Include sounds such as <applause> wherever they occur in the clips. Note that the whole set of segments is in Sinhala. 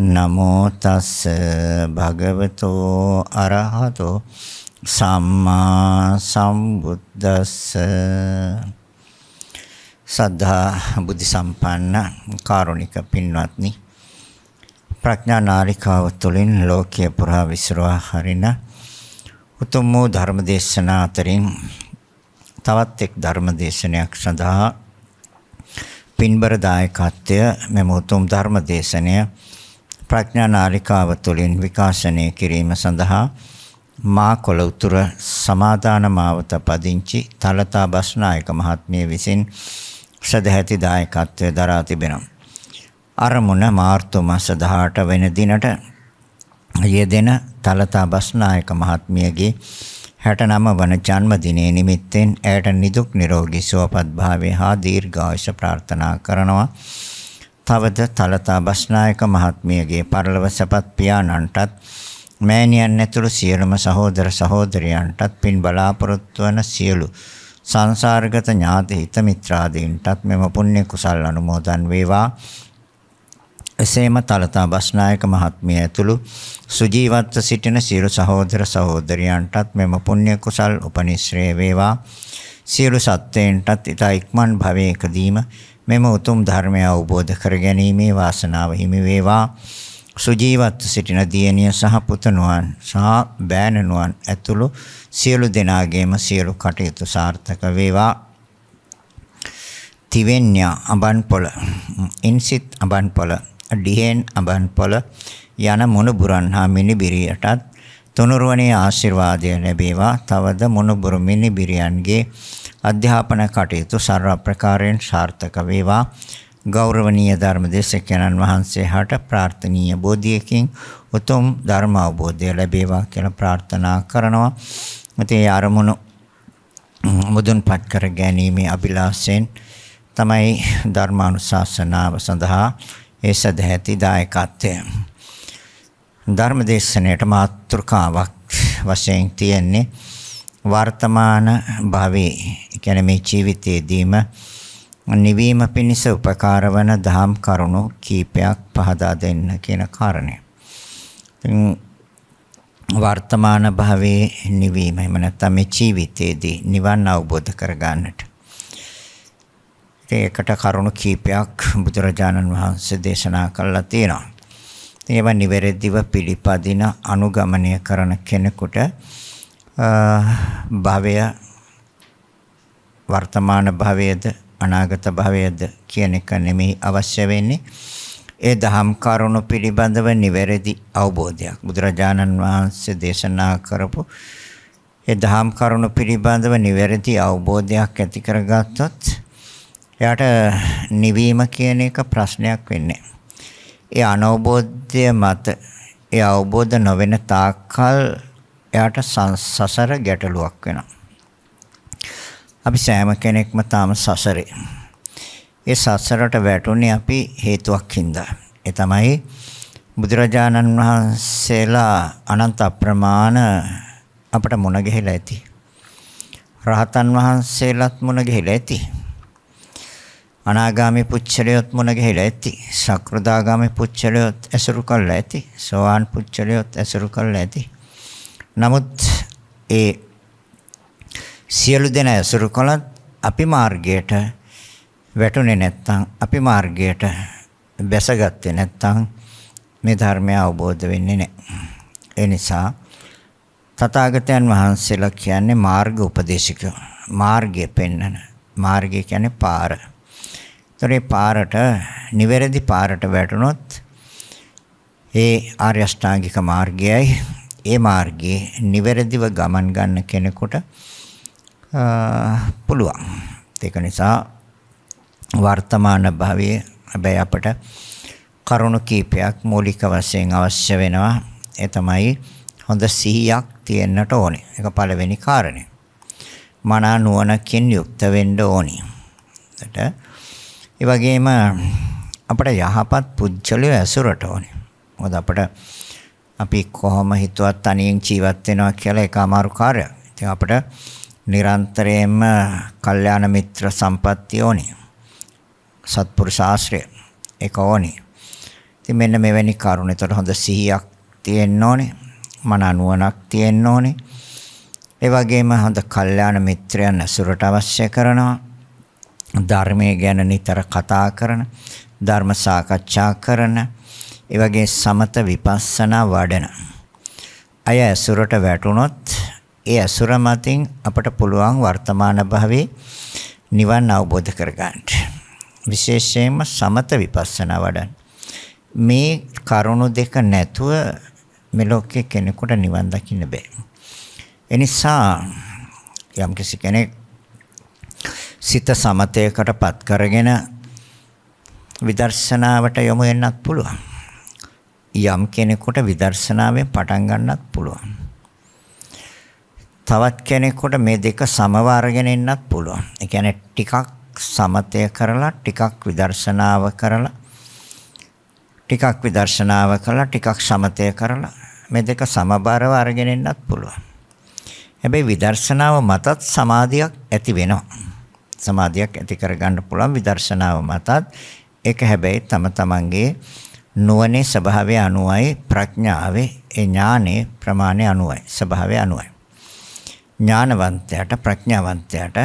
නමෝ තස්ස භගවතෝ අරහතෝ සම්මා සම්බුද්දස්ස සද්ධා බුද්ධ සම්පන්න කාරුණික පින්වත්නි ප්‍රඥා නාරිකාව තුළින් ලෝකය පුරා විසිරවා හරින උතුම් වූ ධර්ම දේශනා අතරින් තවත් එක් ධර්ම දේශනයක් සඳහා පින්බර දායකත්වය මෙම උතුම් ධර්ම දේශනය ප්‍රඥා නාලිකාව තුළින් විකාශනය කිරීම සඳහා මාකොළ උතුර සමාදාන මාවත පදිංචි තලතා බස්නායක මහත්මිය විසින් සදැහැති දායකත්වය දරා තිබෙනවා. අරමුණ මාර්තු මාස 18 වෙනි දිනට යෙදෙන තලතා බස්නායක මහත්මියගේ 69 වන ජන්මදිනයේ නිමිත්තෙන් ඇයට නිදුක් නිරෝගී සුවපත් භාවය හා දීර්ඝායුෂ ප්‍රාර්ථනා කරනවා. තවද තලතා බස්නායක මහත්මියගේ පරලොව සැපත් පියාණන්ටත් මෑණියන් ඇතුළු සියලුම සහෝදර සහෝදරියන්ටත් පින් බලාපොරොත්තු වන සියලු සංසාරගත ඥාති හිත මිත්‍රාදීන්ටත් මෙම පුණ්‍ය කුසල් අනුමෝදන් වේවා. එසේම තලතා බස්නායක මහත්මිය ඇතුළු සුජීවත්ව සිටින සියලු සහෝදර සහෝදරියන්ටත් මෙම පුණ්‍ය කුසල් උපනිශ්‍රේ වේවා. සියලු සත්ත්වයන්ටත් ඊට ඉක්මන් භවයකදීම මෙම උතුම් ධර්මය අවබෝධ කර ගැනීමේ වාසනාව හිමි වේවා. සුජීවත්ව සිටින දියණිය සහ පුතණුවන් සහ බෑණනුවන් ඇතුළු සියලු දෙනාගේම සියලු කටයුතු සාර්ථක වේවා. තිවෙන්ඥා අබන්පොළ ඉන්සිත් අබන්පොළ ඩිහෙන් අබන්පොළ යන මොනුබුරන් හා මිනිබිරියටත් තුනුරුවනේ ආශිර්වාදය ලැබේවා තවද මොනුබුරු මිනිබිරියන්ගේ අධ්‍යාපන කටයුතු සර්ව ප්‍රකාරයෙන් සාර්ථක වේවා. ගෞරවනීය ධර්මදේශකයන්න් වහන්සේ හට ප්‍රාර්ථනීය බෝධියකින් උතුම් ධර්ම අවබෝධය ලැබේවා කියලා ප්‍රාර්ථනා කරනවා. ඉතින් අරමුණු මුදුන්පත් කර ගැනීමේ අභිලාෂයෙන් තමයි ධර්මානුශාසනාව සඳහා ඒ සදැහැති දායකත්වය. ධර්මදේශනයේ මාතෘකාවක් වශයෙන් තියෙන්නේ වර්තමාන භවයේ කියන්නේ මේ ජීවිතයේදීම නිවීම පිණිස උපකාර වන දහම් කරුණු කීපයක් පහදා දෙන්න කියන කාරණය. වර්තමාන භවයේ නිවීම එහෙම නැත්නම් මේ ජීවිතයේදී නිවන් අවබෝධ කර ගන්නට. ඒකට කරුණු කීපයක් බුදුරජාණන් වහන්සේ දේශනා කළා තියෙනවා. ඒවා නිවැරදිව පිළිපදින අනුගමනය කරන කෙනෙකුට භවය වර්තමාන භවයේද අනාගත භවයේද කියන එක නෙමෙයි අවශ්‍ය වෙන්නේ ඒ දහම් කරුණු පිළිබඳව නිවැරදි අවබෝධයක් බුදුරජාණන් වහන්සේ දේශනා කරපු ඒ දහම් කරුණු පිළිබඳව නිවැරදි අවබෝධයක් ඇති කරගත්තොත් එයාට නිවීම කියන එක ප්‍රශ්නයක් වෙන්නේ ඒ අනවබෝධය මත ඒ අවබෝධ නොවන තාක්කල් එයාට සසර ගැටලුවක් වෙනවා. අපි සෑම කෙනෙක්ම තාම සසරේ. ඒ සසරට වැටුනේ අපි හේතුවක් හින්දා. ඒ තමයි බුදුරජාණන් වහන්සේලා අනන්ත අප්‍රමාණ අපට මුණ ගැහිලා ඇති. රහතන් වහන්සේලාත් මුණ ගැහිලා ඇති. අනාගාමී පුච්චලියොත් මුණ ගැහිලා ඇති. සක්‍රදාගාමී පුච්චලියොත් ඇසුරු කරලා ඇති. සෝවාන් පුච්චලියොත් ඇසුරු කරලා ඇති. නමුත් ඒ සියලු දෙන ඇසුරු කළත් අපි මාර්ගයට වැටුනේ නැත්නම් අපි මාර්ගයට බැසගත්තේ නැත්නම් මේ ධර්මය අවබෝධ වෙන්නේ නැහැ. ඒ නිසා තථාගතයන් වහන්සේලා කියන්නේ මාර්ග උපදේශක. මාර්ගය පෙන්වන. මාර්ගය කියන්නේ පාර. ඒතර පාරට නිවැරදි පාරට වැටුනොත් ඒ ආර්ය අෂ්ටාංගික මාර්ගයයි ඒ මාර්ගයේ නිවැරදිව ගමන් ගන්න කෙනෙකුට පුළුවන්. ඒක නිසා වර්තමාන භවයේ හැබැයි අපට කරුණු කීපයක් මූලික වශයෙන් අවශ්‍ය වෙනවා. ඒ තමයි හොඳ සිහියක් තියෙන්නට ඕනේ. ඒක පළවෙනි කාරණය. මනා නුවණකින් යුක්ත වෙන්න ඕනේ. එතට ඒ වගේම අපට යහපත් පුජ්‍යලය ඇසුරට ඕනේ. මොකද අපට අපි කොහොම හිතුවත් තනියෙන් ජීවත් වෙනවා කියලා ඒක අමාරු කාර්යයක්. ඉතින් අපිට නිරන්තරයෙන්ම කල්යාණ මිත්‍ර සම්පත්තිය ඕනේ. සත්පුරුෂ ආශ්‍රය ඒක ඕනේ. ඉතින් මෙන්න මෙවැනි කරුණ. ඒතර හොඳ සිහියක් තියෙන්න ඕනේ. මන අනුවණක් තියෙන්න ඕනේ. ඒ වගේම හොඳ කල්යාණ මිත්‍රයන් ඇසුරට අවශ්‍ය කරනවා. ධර්මයේ ගැන නිතර කතා කරන, ධර්ම සාකච්ඡා කරන, ඒ වගේ සමත විපස්සනා වඩන අය ඇසුරට වැටුණොත් ඒ ඇසුර මතින් අපට පුළුවන් වර්තමාන භවයේ නිවන් අවබෝධ කරගන්න. විශේෂයෙන්ම සමත විපස්සනා වඩන්න. මේ කරුණු දෙක නැතුව මෙලොක්කේ කෙනෙකුට නිවන් දකින්න බෑ. එනිසා යම්කිසි කෙනෙක් සිත සමතයකටපත් කරගෙන විදර්ශනාවට යොමු වෙන්නත් පුළුවන්. යම් කෙනෙකුට විදර්ශනාවෙන් පටන් ගන්නත් පුළුවන්. තවත් කෙනෙකුට මේ දෙක සමව අරගෙන ඉන්නත් පුළුවන්. ඒ කියන්නේ ටිකක් සමතය කරලා ටිකක් විදර්ශනාව කරලා ටිකක් විදර්ශනාව කරලා ටිකක් සමතය කරලා මේ දෙක සමබරව අරගෙන ඉන්නත් පුළුවන්. හැබැයි විදර්ශනාව මතත් සමාධියක් ඇති වෙනවා. සමාධියක් ඇති කරගන්න පුළුවන් විදර්ශනාව මතත් ඒක හැබැයි තම තමන්ගේ නුවණේ ස්වභාවය අනුවයි ප්‍රඥාවේ ඒ ඥානේ ප්‍රමාණය අනුවයි ස්වභාවය අනුවයි ඥානවන්තයාට ප්‍රඥාවන්තයාට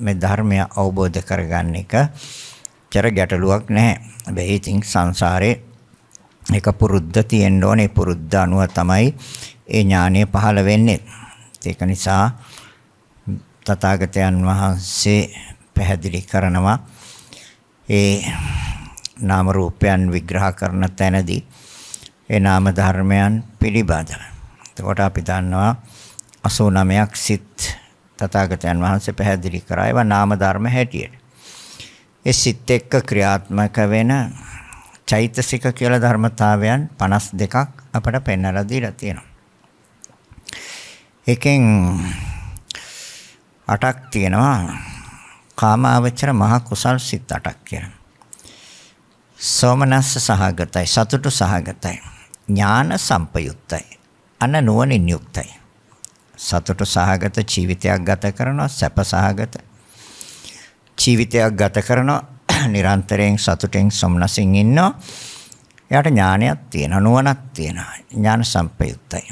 මේ ධර්මය අවබෝධ කරගන්න එක චර ගැටලුවක් නැහැ. හැබැයි ඉතින් සංසාරේ එක පුරුද්ද තියෙන්න ඕනේ. පුරුද්ද අනුව තමයි ඒ ඥානය පහළ වෙන්නේ. ඒක නිසා තථාගතයන් වහන්සේ පැහැදිලි කරනවා ඒ නාම රූපයන් විග්‍රහ කරන තැනදී ඒ නාම ධර්මයන් පිළිබඳ. එතකොට අපි දන්නවා 89ක් සිත් තථාගතයන් වහන්සේ පැහැදිලි කරා ඒවා නාම ධර්ම හැටියට. ඒ සිත් එක්ක ක්‍රියාත්මක වෙන චෛතසික කියලා ධර්මතාවයන් 52ක් අපට පෙන්වලා දීලා තියෙනවා. එකෙන් අටක් තියෙනවා කාමාවචර මහ කුසල් සිත් අටක් කියලා. සෝමනස්ස සහගතයි සතුටු සහගතයි ඥාන සම්පයුක්තයි අන නුවණින් යුක්තයි සතුටු සහගත ජීවිතයක් ගත කරනවා සැප සහගත ජීවිතයක් ගත කරනවා <clears throat> නිරන්තරයෙන් සතුටෙන් සොම්නසින් ඉන්නවා එයාට ඥානයක් තියෙනවා නුවණක් තියෙනවා ඥාන සම්පයුක්තයි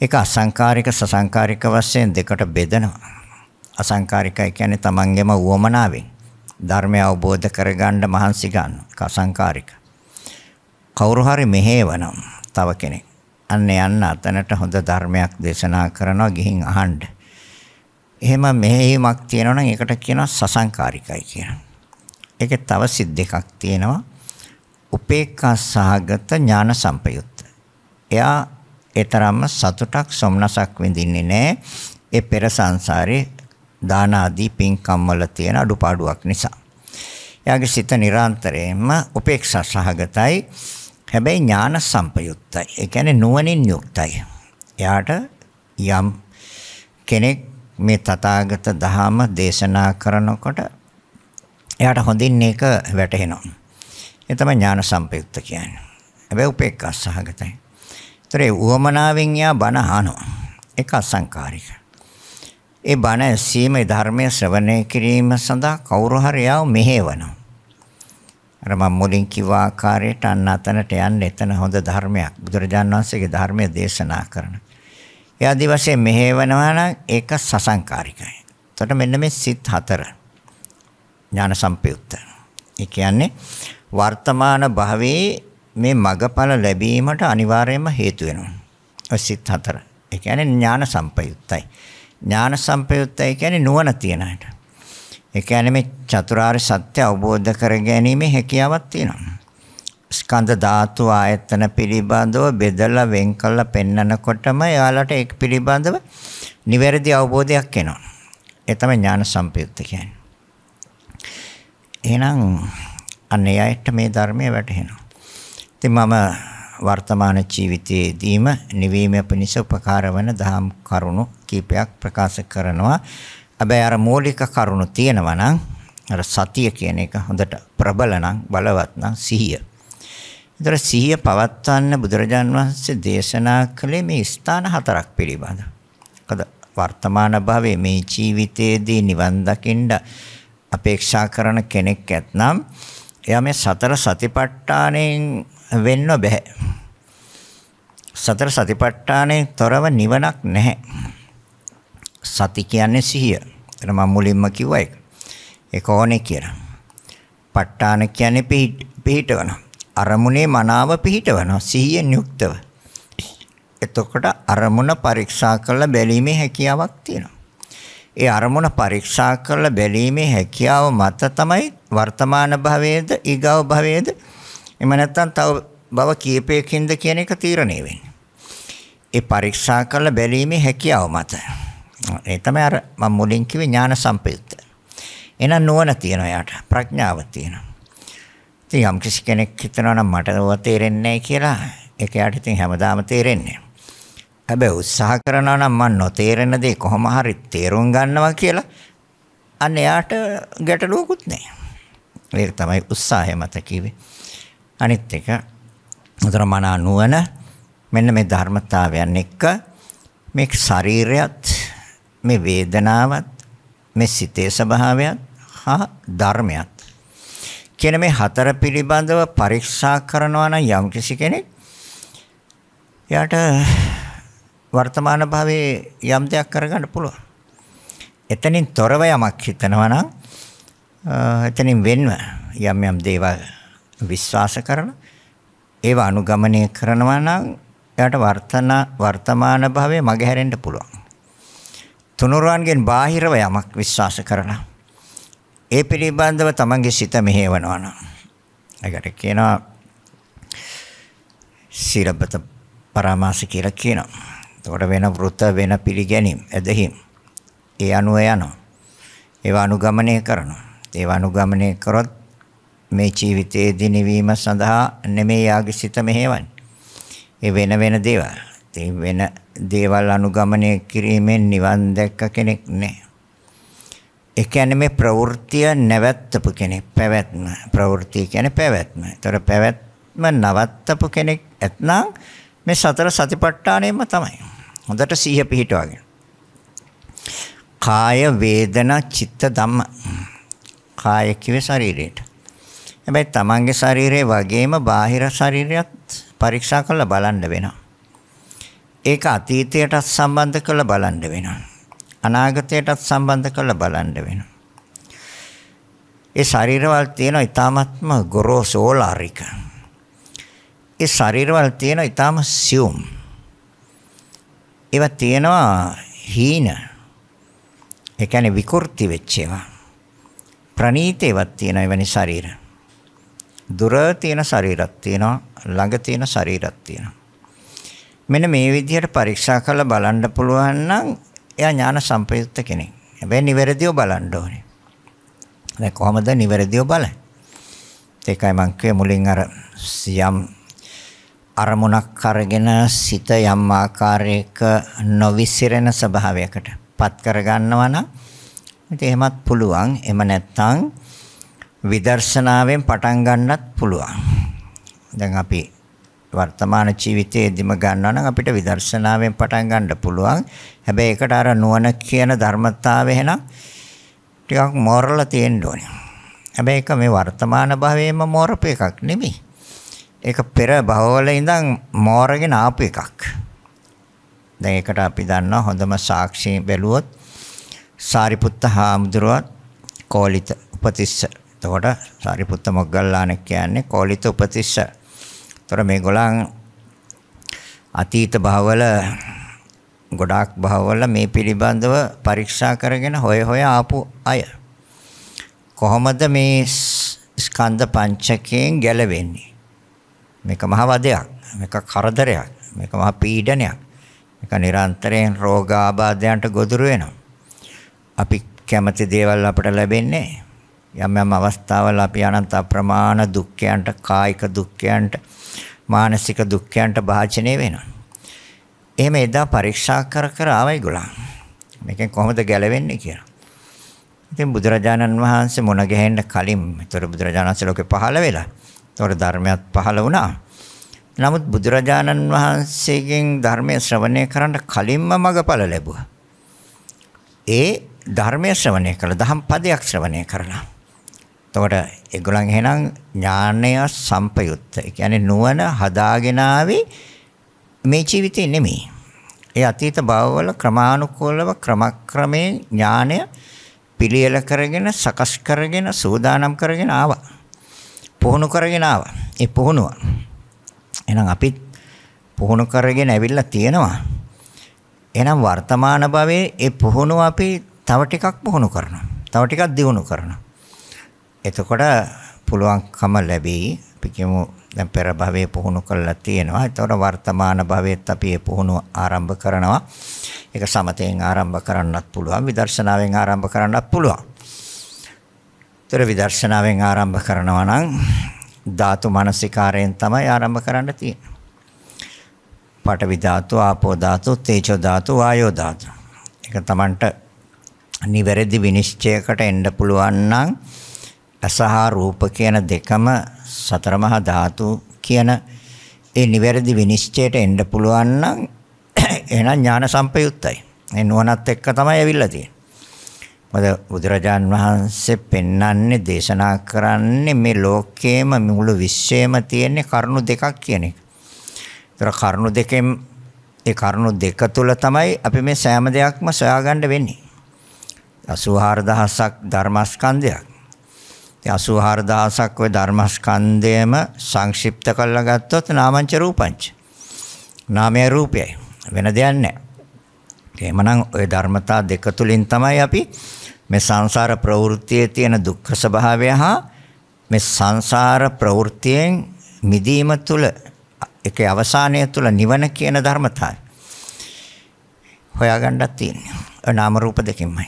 ඒක අසංකාරික සසංකාරික වශයෙන් දෙකට බෙදෙනවා අසංකාරිකයි කියන්නේ තමන්ගේම උවමනාවෙන් ධර්මය අවබෝධ කරගන්න මහන්සි ගන්න කසංකාරික. කවුරු හරි මෙහෙවනම් තව කෙනෙක්. අන්න යන්න අතනට හොඳ ධර්මයක් දේශනා කරනවා ගිහින් අහන්න. එහෙම මෙහෙයීමක් තියෙනවා නම් ඒකට කියනවා සසංකාරිකයි කියලා. ඒකේ තව සිද්ද එකක් තියෙනවා. උපේක්ඛා සහගත ඥාන සම්පයුත්ත. එයා ඒතරම්ම සතුටක් සොම්නසක් විඳින්නේ නැහැ. ඒ පෙර සංසාරේ දාන ආදී පින්කම් වල තියෙන අඩුපාඩුවක් නිසා. එයාගේ සිත නිරන්තරයෙන්ම උපේක්ෂා සහගතයි. හැබැයි ඥාන සම්පයුක්තයි. ඒ කියන්නේ නුවණින් යුක්තයි. එයාට යම් කෙනෙක් මේ තථාගත ධහම දේශනා කරනකොට එයාට හොඳින් මේක වැටහෙනවා. ඒ තමයි ඥාන සම්පයුක්ත කියන්නේ. හැබැයි උපේක්ෂා සහගතයි. ඒතරේ උවමනාවෙන් යා බණ අහනවා. ඒක අසංකාරිකයි. ඒ බණ ඇසීම ධර්මය ශ්‍රවණය කිරීම සඳහා කවුරු හරි ආව මෙහෙවනවා. අර මම මුලින් කිව්ව ආකාරයට අන්න අතනට යන්න එතන හොඳ ධර්මයක් බුදුරජාන් වහන්සේගේ ධර්මය දේශනා කරන. ඒ ආදි වශයෙන් මෙහෙවනවා නම් ඒක සසංකාරිකයි. එතකොට මෙන්න මේ සිත් හතර ඥාන සම්පයුක්ත. ඒ කියන්නේ වර්තමාන භවයේ මේ මගඵල ලැබීමට අනිවාර්යයෙන්ම හේතු වෙනවා. ඔය සිත් හතර. ඒ කියන්නේ ඥාන සම්පයුක්තයි. ඥාන සම්පයුත්තයි කියන්නේ නුවණ තියන අයට. ඒ කියන්නේ මේ චතුරාර්ය සත්‍ය අවබෝධ කර ගැනීමේ හැකියාවක් තියෙනවා. ස්කන්ධ ධාතු ආයතන පිළිබඳව බෙදලා වෙන් කරලා පෙන්නකොටම එයාලට ඒක පිළිබඳව නිවැරදි අවබෝධයක් එනවා. ඒ තමයි ඥාන සම්පයුත්ත කියන්නේ. එහෙනම් අනේ අයට මේ ධර්මය වැටහෙනවා. ඉතින් මම වර්තමාන ජීවිතයේදීම නිවීම පිණිස උපකාර වන දහම් කරුණු කීපයක් ප්‍රකාශ කරනවා. හැබැයි අර මූලික කරුණු තියෙනවා නම් අර සතිය කියන එක හොඳට ප්‍රබල නම් බලවත් නම් සිහිය. ඒතර සිහිය පවත්වන්න බුදුරජාන් වහන්සේ දේශනා කළේ මේ ස්ථාන හතරක් පිළිබඳ. මොකද වර්තමාන භවයේ මේ ජීවිතයේදී නිවන් දකින්න අපේක්ෂා කරන කෙනෙක් ඇතනම් එයා මේ සතර සතිපට්ඨානෙන් වෙන්න බෑ. සතර සතිපට්ඨානයෙන් තොරව නිවනක් නැහැ. සති කියන්නේ සිහිය. එතන මම මුලින්ම කිව්වා ඒක. ඒක ඕනේ කියලා. ප ဋ ාණ කියන්නේ පිහිටවන. අරමුණේ මනාව පිහිටවන සිහියෙන් යුක්තව. එතකොට අරමුණ පරීක්ෂා කරලා බැලීමේ හැකියාවක් තියෙනවා. ඒ අරමුණ පරීක්ෂා කරලා බැලීමේ හැකියාව මත තමයි වර්තමාන භවයේද ඊගව භවයේද එම නැත්තම් තව බව කීපයකින්ද කියන එක තීරණය වෙන්නේ. ඒ පරීක්ෂා කරලා බැලීමේ හැකියාව මත. ඒ තමයි අර මම මුලින් කිව්වේ ඥාන සම්පයුක්ත. එහෙනම් නුවණ තියෙනවා යාට ප්‍රඥාව තියෙනවා. ඉතින් යම් කිසි කෙනෙක් හිතනවා නම් මට ඕවා තේරෙන්නේ නැහැ කියලා ඒක යාට ඉතින් හැමදාම තේරෙන්නේ. හැබැයි උත්සාහ කරනවා නම් මන් නොතේරෙන දේ කොහොම හරි තේරුම් ගන්නවා කියලා අන්න යාට ගැටලුවකුත් නැහැ. ඒක තමයි උත්සාහය මත කිව්වේ. අනිත් එක උතර මන නුවණ මෙන්න මේ ධර්මතාවයන් එක්ක මේ ශරීරයත් මේ වේදනාවත් මේ සිතේ ස්වභාවයත් හා ධර්මයත් කියන මේ හතර පිළිබඳව පරීක්ෂා කරනවා නම් යම්කිසි කෙනෙක් එයාට වර්තමාන භවයේ යම් දෙයක් කරගන්න පුළුවන්. එතනින් තොරව යමක් හිතනවා නම් එතනින් වෙන්ව යම් යම් දේවල් විශ්වාස කරලා ඒව අනුගමනය කරනවා නම් එයාට වර්තන වර්තමාන භවයේ මගහැරෙන්න පුළුවන්. තුනුරුවන්ගෙන් බාහිරව යමක් විශ්වාස කරලා ඒ පිළිබඳව තමන්ගේ සිත මෙහෙවනවා නම් ඒකට කියනවා සීලබත පරාමාස කියලා කියනවා. ඒකට වෙන වෘත වෙන පිළිගැනීම් ඇදහිම් ඒ අනුව යනවා. ඒව අනුගමනය කරනවා. ඒව අනුගමනය කරොත් මේ ජීවිතයේ දිනවීම සඳහා නෙමෙයි යාගේ සිත මෙහෙවන්නේ. ඒ වෙන වෙන දේවල්. ඒ වෙන දේවල් අනුගමනය කිරීමෙන් නිවන් දැක්ක කෙනෙක් නෑ. ඒ කියන්නේ මේ ප්‍රවෘත්තිය නැවැත්තපු කෙනෙක් පැවැත්ම. ප්‍රවෘත්තිය කියන්නේ පැවැත්ම. ඒතර පැවැත්ම නවත්තපු කෙනෙක් ඇත්නම් මේ සතර සතිපට්ඨානෙම තමයි. හොඳට සිහිය පිහිටවාගෙන. කාය වේදනා චිත්ත ධම්ම. කාය කිව්වේ ශරීරයට. හැබැයි තමන්ගේ ශරීරයේ වගේම බාහිර ශරීරයත් පරීක්ෂා කරලා බලන්න වෙනවා. ඒක අතීතයටත් සම්බන්ධ කරලා බලන්න වෙනවා. අනාගතයටත් සම්බන්ධ කරලා බලන්න වෙනවා. ඒ ශරීරවල තියෙන ඊ타මත්ම ගොරෝසෝලාරික. ඒ ශරීරවල තියෙන ඊ타ම සියුම්. ඒවා තියෙනවා හීන. ඒ කියන්නේ විකෘති වෙච්ච ඒවා. ප්‍රණීත ඒවා තියෙන එවැනි ශරීර. දුර තියෙන ශරීරයක් තියෙනවා, ළඟ තියෙන ශරීරයක් තියෙනවා. මෙන්න මේ විදිහට පරීක්ෂා කරලා බලන්න පුළුවන් නම් එයා ඥාන සම්පයුක්ත කෙනෙක්. හැබැයි නිවැරදිව බලන්න ඕනේ. දැන් කොහොමද නිවැරදිව බලන්නේ? ඒකයි මම කියේ මුලින් අර සියම් අරමුණක් අරගෙන සිත යම් ආකාරයක නොවිසිරෙන ස්වභාවයකට පත් කරගන්නවා නම් ඉතින් එහෙමත් පුළුවන්. එහෙම නැත්නම් විදර්ශනාවෙන් පටන් ගන්නත් පුළුවන්. දැන් අපි වර්තමාන ජීවිතයේදීම ගන්නවා නම් අපිට විදර්ශනාවෙන් පටන් ගන්න පුළුවන්. හැබැයි ඒකට අර නුවණ කියන ධර්මතාවය එහෙනම් ටිකක් මෝරලා තියෙන්න ඕනේ. හැබැයි ඒක මේ වර්තමාන භවයේම මෝරපු එකක් නෙමෙයි. ඒක පෙර භවවල ඉඳන් මෝරගෙන ආපු එකක්. දැන් ඒකට අපි දන්නවා හොඳම සාක්ෂි බැලුවොත් සාරිපුත්ත හාමුදුරුවත් කෝලිත උපතිස්ස එතකොට සාරිපුත්ත මොග්ගල්ලාන කියන්නේ කෝලිත උපතිස්ස. එතකොට මේගොල්ලන් අතීත භවවල ගොඩාක් භවවල මේ පිළිබඳව පරීක්ෂා කරගෙන හොය හොය ආපු අය. කොහොමද මේ ස්කන්ධ පංචකයෙන් ගැලවෙන්නේ? මේක මහ වදයක්. මේක කරදරයක්. මේක මහ පීඩනයක්. මේක නිරන්තරයෙන් රෝගාබාධයන්ට ගොදුරු වෙනවා. අපි කැමති දේවල් අපට ලැබෙන්නේ නැහැ. යම් යම් අවස්ථාවල අපි අනන්ත අප්‍රමාණ දුක්ඛයන්ට කායික දුක්ඛයන්ට මානසික දුක්ඛයන්ට භාජනය වෙනවා. එහෙම එදා පරීක්ෂා කර කර ආවයි ගොලන්. මේකෙන් කොහොමද ගැලවෙන්නේ කියලා. ඉතින් බුදුරජාණන් වහන්සේ මුණ ගැහෙන්න කලින් ඒතර බුදුරජාණන් වහන්සේ ලෝකේ පහළ වෙලා. ඒතර ධර්මයක් පහළ වුණා. නමුත් බුදුරජාණන් වහන්සේගෙන් ධර්මය ශ්‍රවණය කරන්න කලින්ම මගඵල ලැබුවා. ඒ ධර්මය ශ්‍රවණය කළ, දහම් පදයක් ශ්‍රවණය කරලා. එතකොට ඒගොල්ලන් එහෙනම් ඥානය සම්පයුත්ත. ඒ කියන්නේ නුවණ හදාගෙන මේ ජීවිතේ නෙමෙයි. ඒ අතීත භවවල ක්‍රමානුකූලව ක්‍රමක්‍රමයෙන් ඥානය පිළියෙල කරගෙන සකස් කරගෙන සූදානම් කරගෙන ආවා. පුහුණු කරගෙන ආවා. ඒ පුහුණුව. එහෙනම් අපිත් පුහුණු කරගෙන ඇවිල්ලා තියෙනවා. එහෙනම් වර්තමාන භවයේ ඒ පුහුණුව අපි තව ටිකක් පුහුණු කරනවා. තව ටිකක් දියුණු කරනවා. එතකොට පුළුවන්කම ලැබෙයි. අපි කියමු දැන් පෙර භවයේ පුහුණු කරලා තියෙනවා. එතකොට වර්තමාන භවයේත් අපි මේ පුහුණුව ආරම්භ කරනවා. ඒක සමතෙන් ආරම්භ කරන්නත් පුළුවන්, විදර්ශනාවෙන් ආරම්භ කරන්නත් පුළුවන්. ඒතර විදර්ශනාවෙන් ආරම්භ කරනවා නම් ධාතු මනසිකාරයෙන් තමයි ආරම්භ කරන්න තියෙන්නේ. පඨවි ධාතු, ආපෝ ධාතු, තේජෝ ධාතු, වායෝ ධාතු. ඒක Tamanට නිවැරදි විනිශ්චයකට එන්න පුළුවන් නම් ඇස හා රූප කියන දෙකම සතර මහා ධාතු කියන ඒ නිවැරදි විනිශ්චයට එන්න පුළුවන් නම් <clears throat> එහෙනම් ඥාන සම්පයුත්තයි. ඒ නුවණත් එක්ක තමයි ඇවිල්ලා තියෙන්නේ. මොකද බුදුරජාන් වහන්සේ පෙන්වන්නේ දේශනා කරන්නේ මේ ලෝකයේම මුළු විශ්වයේම තියෙන කරුණු දෙකක් කියන එක. ඒතර කරුණු දෙකෙන් ඒ කරුණු දෙක තුල තමයි අපි මේ සෑම දෙයක්ම සොයාගන්න වෙන්නේ. 84000ක් ධර්මස්කන්ධයක්. 84000ක් ওই ධර්මස්කන්ධයම සංක්ෂිප්ත කරලා ගත්තොත් නාමංච රූපංච. නාමයේ රූපයයි. වෙන දෙයක් නැහැ. එහෙමනම් ওই ධර්මතා දෙක තුලින් තමයි අපි මේ සංසාර ප්‍රවෘත්තියේ තියෙන දුක්ඛ ස්වභාවය හා මේ සංසාර ප්‍රවෘත්තියෙන් මිදීම තුල ඒකේ අවසානය තුල නිවන කියන ධර්මතාවය හොයාගන්නත් තියෙනවා. නාම රූප දෙකෙන්මයි.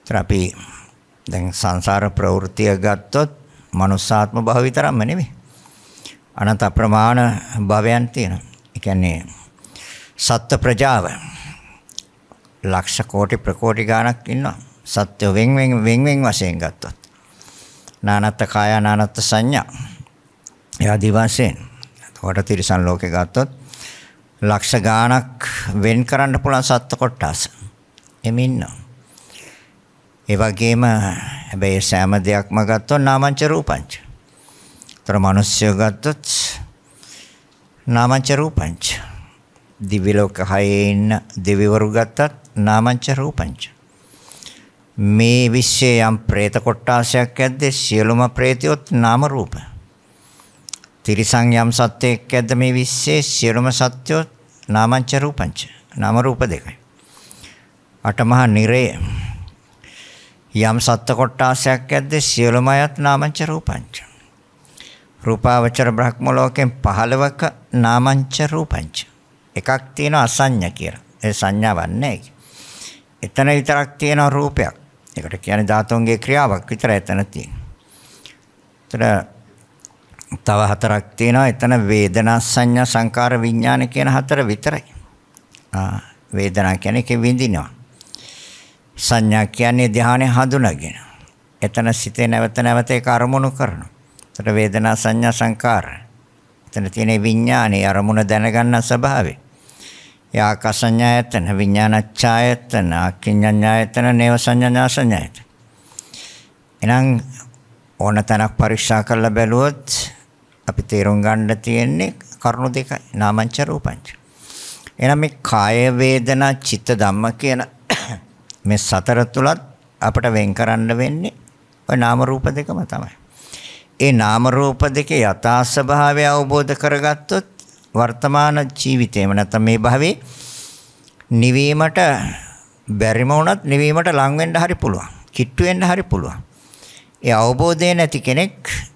ඒතර අපි දැන් සංසාර ප්‍රවෘත්තිය ගත්තොත් මනුස්සාත්ම භව විතරක්ම නෙමෙයි. අනන්ත අප්‍රමාණ භවයන් තියෙනවා. ඒ කියන්නේ සත්ත්ව ප්‍රජාව ලක්ෂ කෝටි ප්‍රකෝටි ගණක් ඉන්නවා. සත්ත්ව වෙන් වෙන් වෙන් වෙන් වශයෙන් ගත්තොත්. නානත්ත කාය නානත්ත සංඥා. එයා දිවසෙන්. එතකොට තිරිසන් ලෝකේ ගත්තොත් ලක්ෂ ගණක් වෙන් කරන්න පුළුවන් සත්ත්ව කොටස්. එමේ ඉන්නවා. ඒ වගේම හැබැයි සෑම දෙයක්ම ගත්තොත් නාමංච රූපංච. ତර මිනිස්සු ගත්තොත් නාමංච රූපංච. දිව්‍ය ලෝකයේ ඉන්න දෙවිවරු ගත්තත් නාමංච රූපංච. මේ විශ්වයේ යම් പ്രേත කොට්ටාසයක් ඇද්ද සියලුම പ്രേතයොත් නාම රූප. තිරිසන් යම් සත්‍යයක් ඇද්ද මේ විශ්වයේ සියලුම සත්‍යොත් නාමංච රූපංච. නාම රූප දෙකයි. අටමහා නිරේ යම් සත්ත්ව කොට්ටාසයක් ඇද්ද සියලුම අයත් නාමංච රූපංච. රූපාවචර බ්‍රහ්ම ලෝකෙන් 15ක නාමංච රූපංච. එකක් තියෙන අසඤ්ඤ කියලා. ඒ සංඥාවක් නැහැ. එතන විතරක් තියෙන රූපයක්. ඒකට කියන්නේ ධාතුන්ගේ ක්‍රියාවක් විතර එතන තියෙන. එතන තව හතරක් තියෙනවා. එතන වේදනා සංඥා සංකාර විඥාන කියන හතර විතරයි. ආ වේදනා කියන්නේ කේ විඳිනවා. සංඥා කියන්නේ ධානය හඳුනාගෙන. එතන සිතේ නැවත නැවත ඒක අරමුණු කරනවා. එතන වේදනා සංඥා සංකාර. එතන තියෙන විඥානේ අරමුණ දැනගන්න ස්වභාවය. යාකසඤ්ඤායතන විඥානච්ඡායතන අකිඤ්ඤඤායතන නේව සංඥාසඤ්ඤායතන. එහෙනම් ඕන තැනක් පරික්ෂා කරලා බැලුවොත් අපි තේරුම් ගන්න තියෙන්නේ කරුණු දෙකයි නාමංච රූපංච. එහෙනම් මේ කාය වේදනා චිත්ත ධම්ම කියන මේ සතර තුලත් අපට වෙන් කරන්න වෙන්නේ ওই නාම රූප දෙකම තමයි. ඒ නාම රූප දෙකේ යථා ස්වභාවය අවබෝධ කරගත්තොත් වර්තමාන ජීවිතේම නැත්නම් මේ භවයේ නිවීමට බැරිම වුණත් නිවීමට ලං වෙන්න හරි පුළුවන්. කිට්ටු වෙන්න හරි පුළුවන්. ඒ අවබෝධය නැති කෙනෙක්,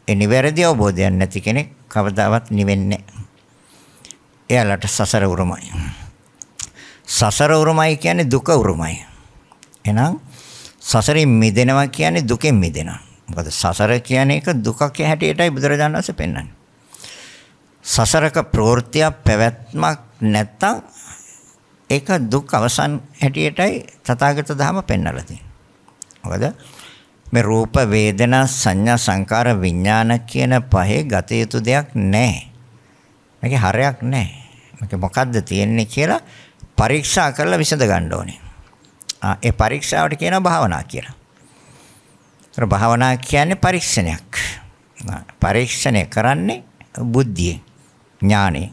ඒ නිවැරදි අවබෝධයක් නැති කෙනෙක් කවදාවත් නිවෙන්නේ නැහැ. එයාලට සසර උරුමයි. සසර උරුමයි කියන්නේ දුක උරුමයි. එහෙනම් සසරින් මිදෙනවා කියන්නේ දුකෙන් මිදෙනවා. මොකද සසර කියන එක දුකක හැටියටයි බුදුරජාණන් වහන්සේ පෙන්වන්නේ. සසරක ප්‍රවෘත්තියක් පැවැත්මක් නැත්තම් ඒක දුක් අවසන් හැටියටයි තථාගත ධර්ම පෙන්වලා තියෙන්නේ. මොකද මේ රූප වේදනා සංඥා සංකාර විඥාන කියන පහේ ගත යුතු දෙයක් නැහැ. මේකේ හරයක් නැහැ. මේක මොකද්ද තියෙන්නේ කියලා පරීක්ෂා කරලා විසඳ ගන්න ඕනේ. ඒ පරීක්ෂාවට කියනවා භාවනා කියලා. ඒතර භාවනා කියන්නේ පරීක්ෂණයක්. පරීක්ෂණය කරන්නේ බුද්ධියෙන්, ඥාණයෙන්.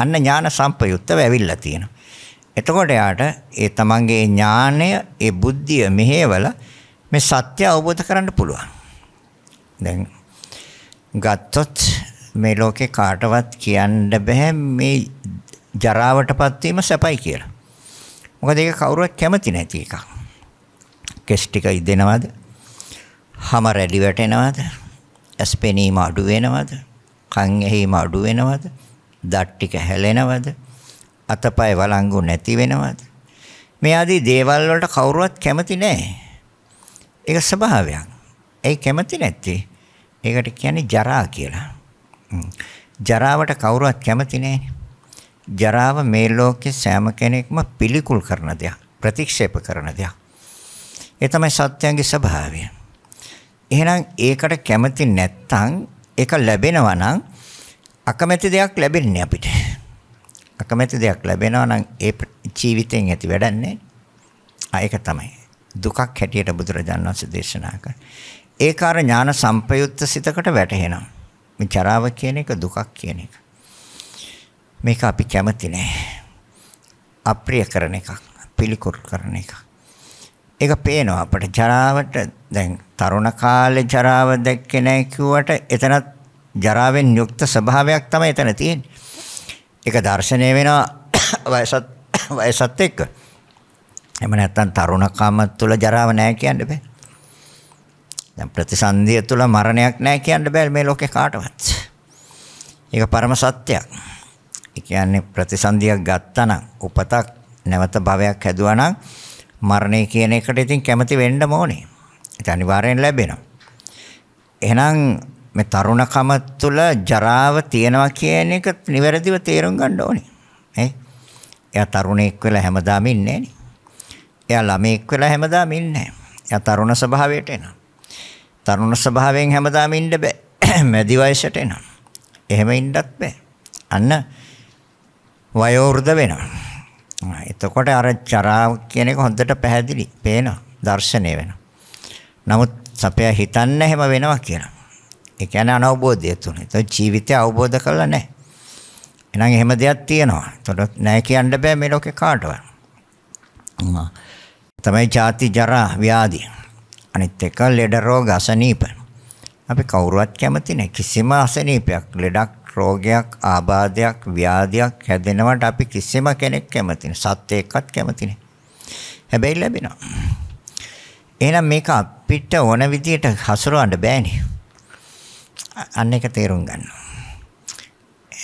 අන්න ඥාන සම්පයුක්තව ඇවිල්ලා තියෙනවා. එතකොට යාට ඒ තමන්ගේ ඥාණය, ඒ බුද්ධිය මෙහෙवला මේ සත්‍ය අවබෝධ කරන්න පුළුවන්. දැන් ගත්තොත් මේ ලෝකේ කාටවත් කියන්න බෑ මේ ජරාවටපත් වීම සැපයි කියලා. මොකද ඒක කවුරුවත් කැමති නැති එකක්. කෙස් ටික ඉදෙනවද? හම රැලි වැටෙනවද? ඇස්පෙනීම අඩු වෙනවද? කන් ඇහිම අඩු වෙනවද? දත් ටික හැලෙනවද? අතපය වළංගු නැති වෙනවද? මේ ආදී දේවල් වලට කවුරුවත් කැමති නැහැ. ඒක ස්වභාවයක්. ඒ කැමති නැත්තේ. ඒකට කියන්නේ ජරා කියලා. ජරාවට කවුරුවත් කැමති නැහැ. ජරාව මේ ලෝකයේ සෑම කෙනෙක්ම පිළිකුල් කරන දෙයක්, ප්‍රතික්ෂේප කරන දෙයක්. ඒ තමයි සත්‍යයන්ගේ ස්වභාවය. එහෙනම් ඒකට කැමති නැත්නම් ඒක ලැබෙනවා නම් අකමැති දෙයක් ලැබෙන්නේ අපිට. අකමැති දෙයක් ලැබෙනවා නම් ඒ ජීවිතෙන් ඇති වැඩන්නේ. ආ ඒක තමයි. දුකක් හැටියට බුදුරජාණන් වහන්සේ දේශනා කරා. ඒක ආර ඥාන සම්පයුක්ත සිතකට වැටහෙනවා. මේ චරාව කියන එක දුකක් කියන එක. මේක අපි කැමති නෑ. අප්‍රිය කරන එකක්, පිළිකුල් කරන එකක්. ඒක පේනවා අපිට ජරාවට දැන් තරුණ කාලේ ජරාව දැක්කේ නැහැ කිව්වට එතනත් ජරාවෙන් යුක්ත ස්වභාවයක් තමයි එතන තියෙන්නේ. ඒක දැర్శණය වෙනවා <coughs> වයසත් <coughs> වයසත් එක්ක. එහෙම නැත්නම් තරුණකම තුල ජරාව නැහැ කියන්න බෑ. දැන් ප්‍රතිසන්දිය තුල මරණයක් නැහැ කියන්න බෑ මේ ලෝකේ කාටවත්. ඒක පරම සත්‍යයක්. ඒ කියන්නේ ප්‍රතිසන්දියක් ගත්තනම් උපතක් නැවත භවයක් හැදුවා මරණය කියන එකට ඉතින් කැමති වෙන්න ඕනේ. ඒක අනිවාර්යෙන් ලැබෙනවා. එහෙනම් මේ තරුණකම තුළ ජරාව තියෙනවා කියන එක නිවැරදිව තේරුම් ගන්න ඕනේ. ඈ. එයා තරුණෙක් වෙලා හැමදාම ඉන්නේ නෑනේ. එයා ළමෙක් වෙලා හැමදාම ඉන්නේ නෑ. එයා තරුණ ස්වභාවයට එනවා. තරුණ ස්වභාවයෙන් හැමදාම ඉන්න බෑ. <clears throat> මැදි වයසට එනවා. එහෙම ඉන්නත් බෑ. අන්න වයෝවෘද වෙනවා. එතකොට අර චරාව කියන එක හොඳට පැහැදිලි පේනවා. දර්ශනය වෙනවා. නමුත් සපයා හිතන්න හැම වෙනවා කියලා. ඒ කියන්නේ අනවබෝධය තුන. ඒතකොට ජීවිතය අවබෝධ කරලා නැහැ. එහෙනම් එහෙම දෙයක් තියෙනවා. ඒතකොට නැහැ කියන්න බෑ මේ ලෝකේ කාටවත්. තමයි ජාති ජරා ව්‍යාධි. අනිත් එක ලෙඩ රෝග අසනීප. අපි කවුරුවත් කැමති නැහැ කිසිම අසනීපයක් ලෙඩක් රෝගයක්, ආබාධයක්, ව්‍යාධියක් හැදෙනවට අපි කිසිම කෙනෙක් කැමති නෑ. සත්‍යයක්වත් කැමති නෑ. හැබැයි ලැබෙනවා. එහෙනම් මේක අපිට ඕන විදියට හසුරවන්න බෑනේ. අන්න ඒක තේරුම් ගන්න.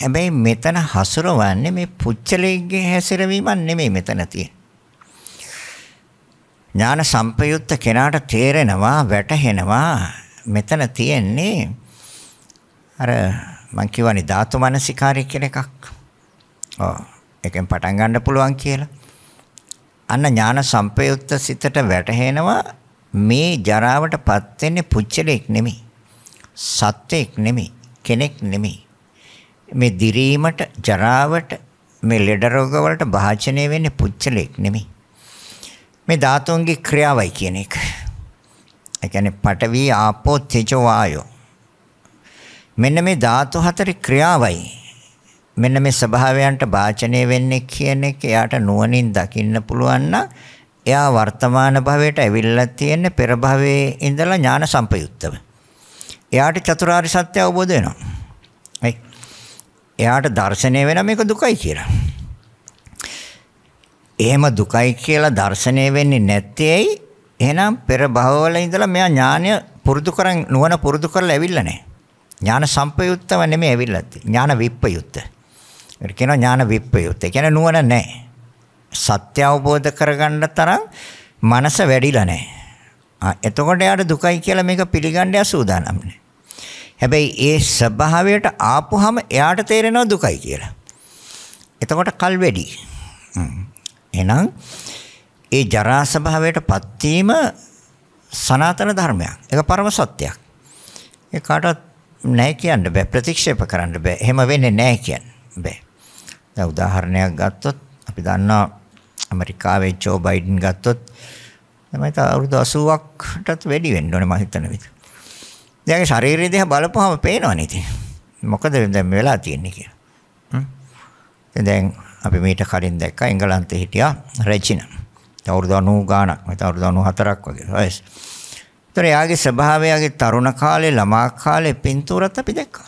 හැබැයි මෙතන හසුරවන්නේ මේ පුච්චලයේ හැසිරවීමක් නෙමෙයි මෙතන තියෙන්නේ. ඥාන සම්පයුත්ත කෙනාට තේරෙනවා වැටහෙනවා මෙතන තියෙන්නේ අර මං කියවනේ ධාතු මනසිකාරය කියලා එකක්. ඔව්. එකෙන් පටන් ගන්න පුළුවන් කියලා. අන්න ඥාන සම්පයුක්ත සිතට වැටහෙනවා මේ ජරාවටපත් වෙන්නේ පුච්චලෙක් නෙමෙයි. සත්වෙක් නෙමෙයි. කෙනෙක් නෙමෙයි. මේ දිරීමට ජරාවට මේ ලෙඩ රෝග වලට භාජනය වෙන්නේ පුච්චලෙක් නෙමෙයි. මේ ධාතුන්ගේ ක්‍රියාවයි කියන එක. ඒ කියන්නේ පඨවි ආපෝ තේජෝ වායෝ මෙන්න මේ ධාතු හතරේ ක්‍රියාවයි මෙන්න මේ ස්වභාවයන්ට වාචනය වෙන්නේ කියන එක එයාට නුවණින් දකින්න පුළුවන් නම් එයා වර්තමාන භවයට ඇවිල්ලා තියෙන පෙර භවයේ ඉඳලා ඥාන සම්පයුක්තව. එයාට චතුරාර්ය සත්‍ය අවබෝධ වෙනවා. හයි. එයාට දර්ශනය වෙන මේක දුකයි කියලා. එහෙම දුකයි කියලා දර්ශනය වෙන්නේ නැත්තේ එහෙනම් පෙර භවවල ඉඳලා මෙයා ඥානය පුරුදු කරන් නුවණ පුරුදු කරලා ඇවිල්ලා නැහැ. ඥාන සම්පයුත්තව නෙමෙයි ඇවිල්ලා තියෙන්නේ. ඥාන විප්පයුත්ත. ඒකට කියනවා ඥාන විප්පයුත්ත. ඒ කියන්නේ නුවණ නැහැ. සත්‍ය අවබෝධ කරගන්න තරම් මනස වැඩිලා නැහැ. එතකොට යාට දුකයි කියලා මේක පිළිගන්න යසූදානම් නැහැ. හැබැයි ඒ ස්වභාවයට ආපුහම එයාට තේරෙනවා දුකයි කියලා. එතකොට කල් වැඩි. එහෙනම් ඒ ජරා ස්වභාවයට පත්වීම සනාතන ධර්මයක්. ඒක පරම සත්‍යයක්. ඒ කාටවත් නැහැ කියන්න බෑ ප්‍රතික්ෂේප කරන්න බෑ. එහෙම වෙන්නේ නැහැ කියන්න බෑ. දැන් උදාහරණයක් ගත්තොත් අපි දන්නවා ඇමරිකාවේ ජෝ බයිඩන් ගත්තොත් තමයි අවුරුදු 80කටත් වැඩි වෙන්න ඕනේ මම හිතන විදිහ. දැන් ශරීරය දිහා බලපුවම පේනවනේ ඉතින්. මොකද දැන් වෙලා තියෙන්නේ කියලා. දැන් අපි මීට කලින් දැක්කා එංගලන්තේ හිටියා රෙජිනා. අවුරුදු 90 ගාණක්. මෙතන අවුරුදු 94ක් වගේ වයස. ඒතර එයාගේ ස්වභාවයගේ තරුණ කාලේ ළමා කාලේ පින්තූරත් අපි දැක්කා.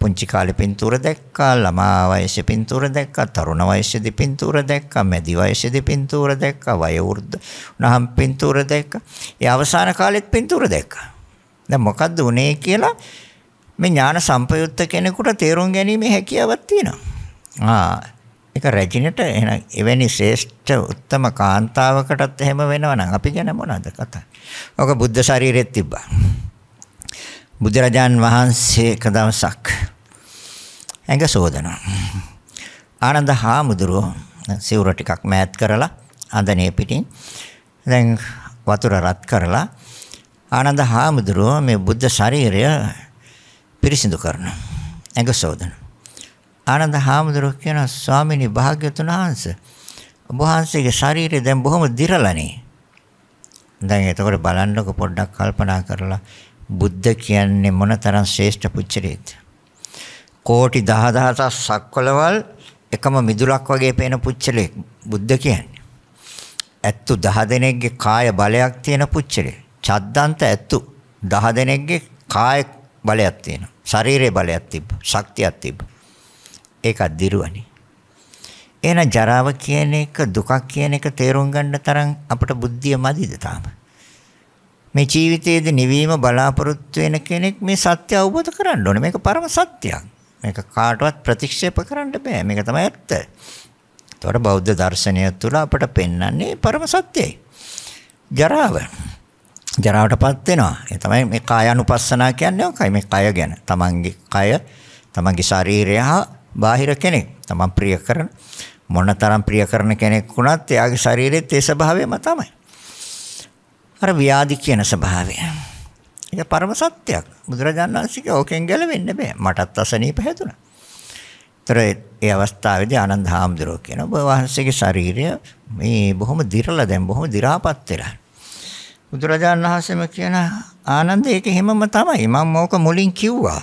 පුංචි කාලේ පින්තූර දැක්කා, ළමා වයසේ පින්තූර දැක්කා, තරුණ වයසේදී පින්තූර දැක්කා, මැදි වයසේදී පින්තූර දැක්කා, වයෝ වෘද්ධ වුණාම පින්තූර දැක්කා. ඒ අවසාන කාලෙත් පින්තූර දැක්කා. දැන් මොකද්ද උනේ කියලා මේ ඥාන සම්පයුත්ත කෙනෙකුට තේරුම් ගැනීමේ හැකියාවක් තියෙනවා. ආ ඒක රජිනට එහෙනම් එවැනි ශ්‍රේෂ්ඨ උත්තම කාන්තාවකටත් එහෙම වෙනවනම් අපි ගැන මොනවද කතා? ඔක බුද්ධ ශරීරෙත් තිබ්බා. බුදුරජාන් වහන්සේ එක දවසක් ඇඟ සෝදනවා. ආනන්ද හාමුදුරුවෝ සිවුර ටිකක් මෑත් කරලා අඳනේ පිටින් දැන් වතුර රත් කරලා ආනන්ද හාමුදුරුවෝ මේ බුද්ධ ශරීරය පිරිසිදු කරනවා. ඇඟ සෝදනවා. ආනන්ද හාමුදුරුවෝ කියනවා ස්වාමිනී භාග්‍යතුන් වහන්සේ ඔබ වහන්සේගේ ශරීරය දැන් බොහොම දිරලානේ. දැන් එතකොට බලන්නකො පොඩ්ඩක් කල්පනා කරලා බුද්ධ කියන්නේ මොනතරම් ශ්‍රේෂ්ඨ පුච්චරේද? කෝටි 10000ක් සක්වලවල් එකම මිදුලක් වගේ පේන පුච්චලෙක් බුද්ධ කියන්නේ. ඇත්තු 10 දෙනෙක්ගේ කාය බලයක් තියෙන පුච්චලේ. චද්දන්ත ඇත්තු 10 දෙනෙක්ගේ කාය බලයක් තියෙනවා. ශරීරේ බලයක් තිබ්බ. ශක්තියක් තිබ්බ. ඒක අදිරුවනේ. එහෙනම් ජරාව කියන එක දුකක් කියන එක තේරුම් ගන්න තරම් අපට බුද්ධිය මදිද තාම? මේ ජීවිතයේදී නිවීම බලාපොරොත්තු වෙන කෙනෙක් මේ සත්‍ය අවබෝධ කරගන්න ඕනේ. මේක පරම සත්‍යයක්. මේක කාටවත් ප්‍රතික්ෂේප කරන්න බෑ. මේක තමයි ඇත්ත. ඒතකොට බෞද්ධ දර්ශනය තුළ අපට පෙන්වන්නේ පරම සත්‍යයි. ජරාව. ජරාවටපත් වෙනවා. ඒ තමයි මේ කායानुපස්සනා කියන්නේ ඔකයි. මේ කය ගැන. තමන්ගේ කය, තමන්ගේ ශරීරය හා බාහිර කෙනෙක්. තමන් ප්‍රිය කරන මොනතරම් ප්‍රිය කරන කෙනෙක් වුණත් එයාගේ ශරීරෙත් ඒ ස්වභාවයම තමයි. අර ව්‍යාධි කියන ස්වභාවය. ඒක පරම සත්‍යයක්. බුදුරජාණන් වහන්සේගේ ඕකෙන් ගැලවෙන්න බෑ. මටත් අසනීප හැදුනා. ඒතර ඒ අවස්ථාවේදී ආනන්ද හාමුදුරුවෝ කියන ඔබ වහන්සේගේ ශරීරය මේ බොහොම දිරලා දැන් බොහොම දි รา පත් වෙලා. බුදුරජාණන් වහන්සේම කියන ආනන්ද ඒක හැමම තමයි. මම ඕක මුලින් කිව්වා.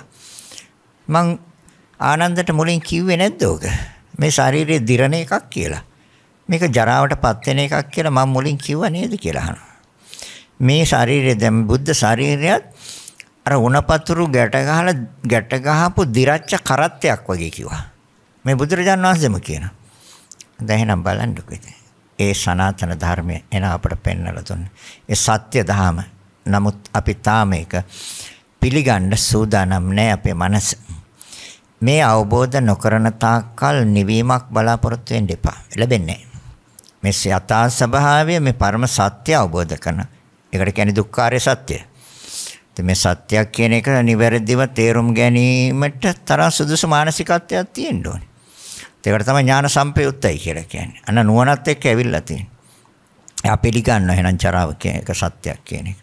මං ආනන්දට මුලින් කිව්වේ නැද්ද ඕක? මේ ශාරීරිය දිරණ එකක් කියලා. මේක ජරාවටපත් වෙන එකක් කියලා මම මුලින් කිව්වා නේද කියලා අහනවා. මේ ශාරීරිය දැන් බුද්ධ ශාරීරියත් අර උණපතුරු ගැට ගහලා ගැට ගහපු දිරච්ච කරත්තයක් වගේ කිව්වා. මේ බුදුරජාන් වහන්සේම කියනවා. දැන් එහෙනම් බලන්නකෝ ඉතින්. ඒ සනාතන ධර්මය එන අපට පෙන්වලා දුන්නේ. ඒ සත්‍ය ධහම. නමුත් අපි තාම ඒක පිළිගන්න සූදානම් නෑ අපේ මනස. මේ අවබෝධ නොකරන තාක්කල් නිවීමක් බලාපොරොත්තු වෙන්න එපා. ලැබෙන්නේ නැහැ. මේ යථා ස්වභාවය මේ පරම සත්‍ය අවබෝධ කරන. ඒකට කියන්නේ දුක්ඛාරය සත්‍ය. ඉතින් මේ සත්‍යයක් කියන එක නිවැරදිව තේරුම් ගැනීමට තරම් සුදුසු මානසිකත්වයක් තියෙන්න ඕනේ. ඒකට තමයි ඥාන සම්පයුත්තයි කියලා කියන්නේ. අන්න නුවණත් එක්ක ඇවිල්ලා තියෙන. එයා පිළිගන්නවා එහෙනම් චරාව කියන එක සත්‍යයක් කියන එක.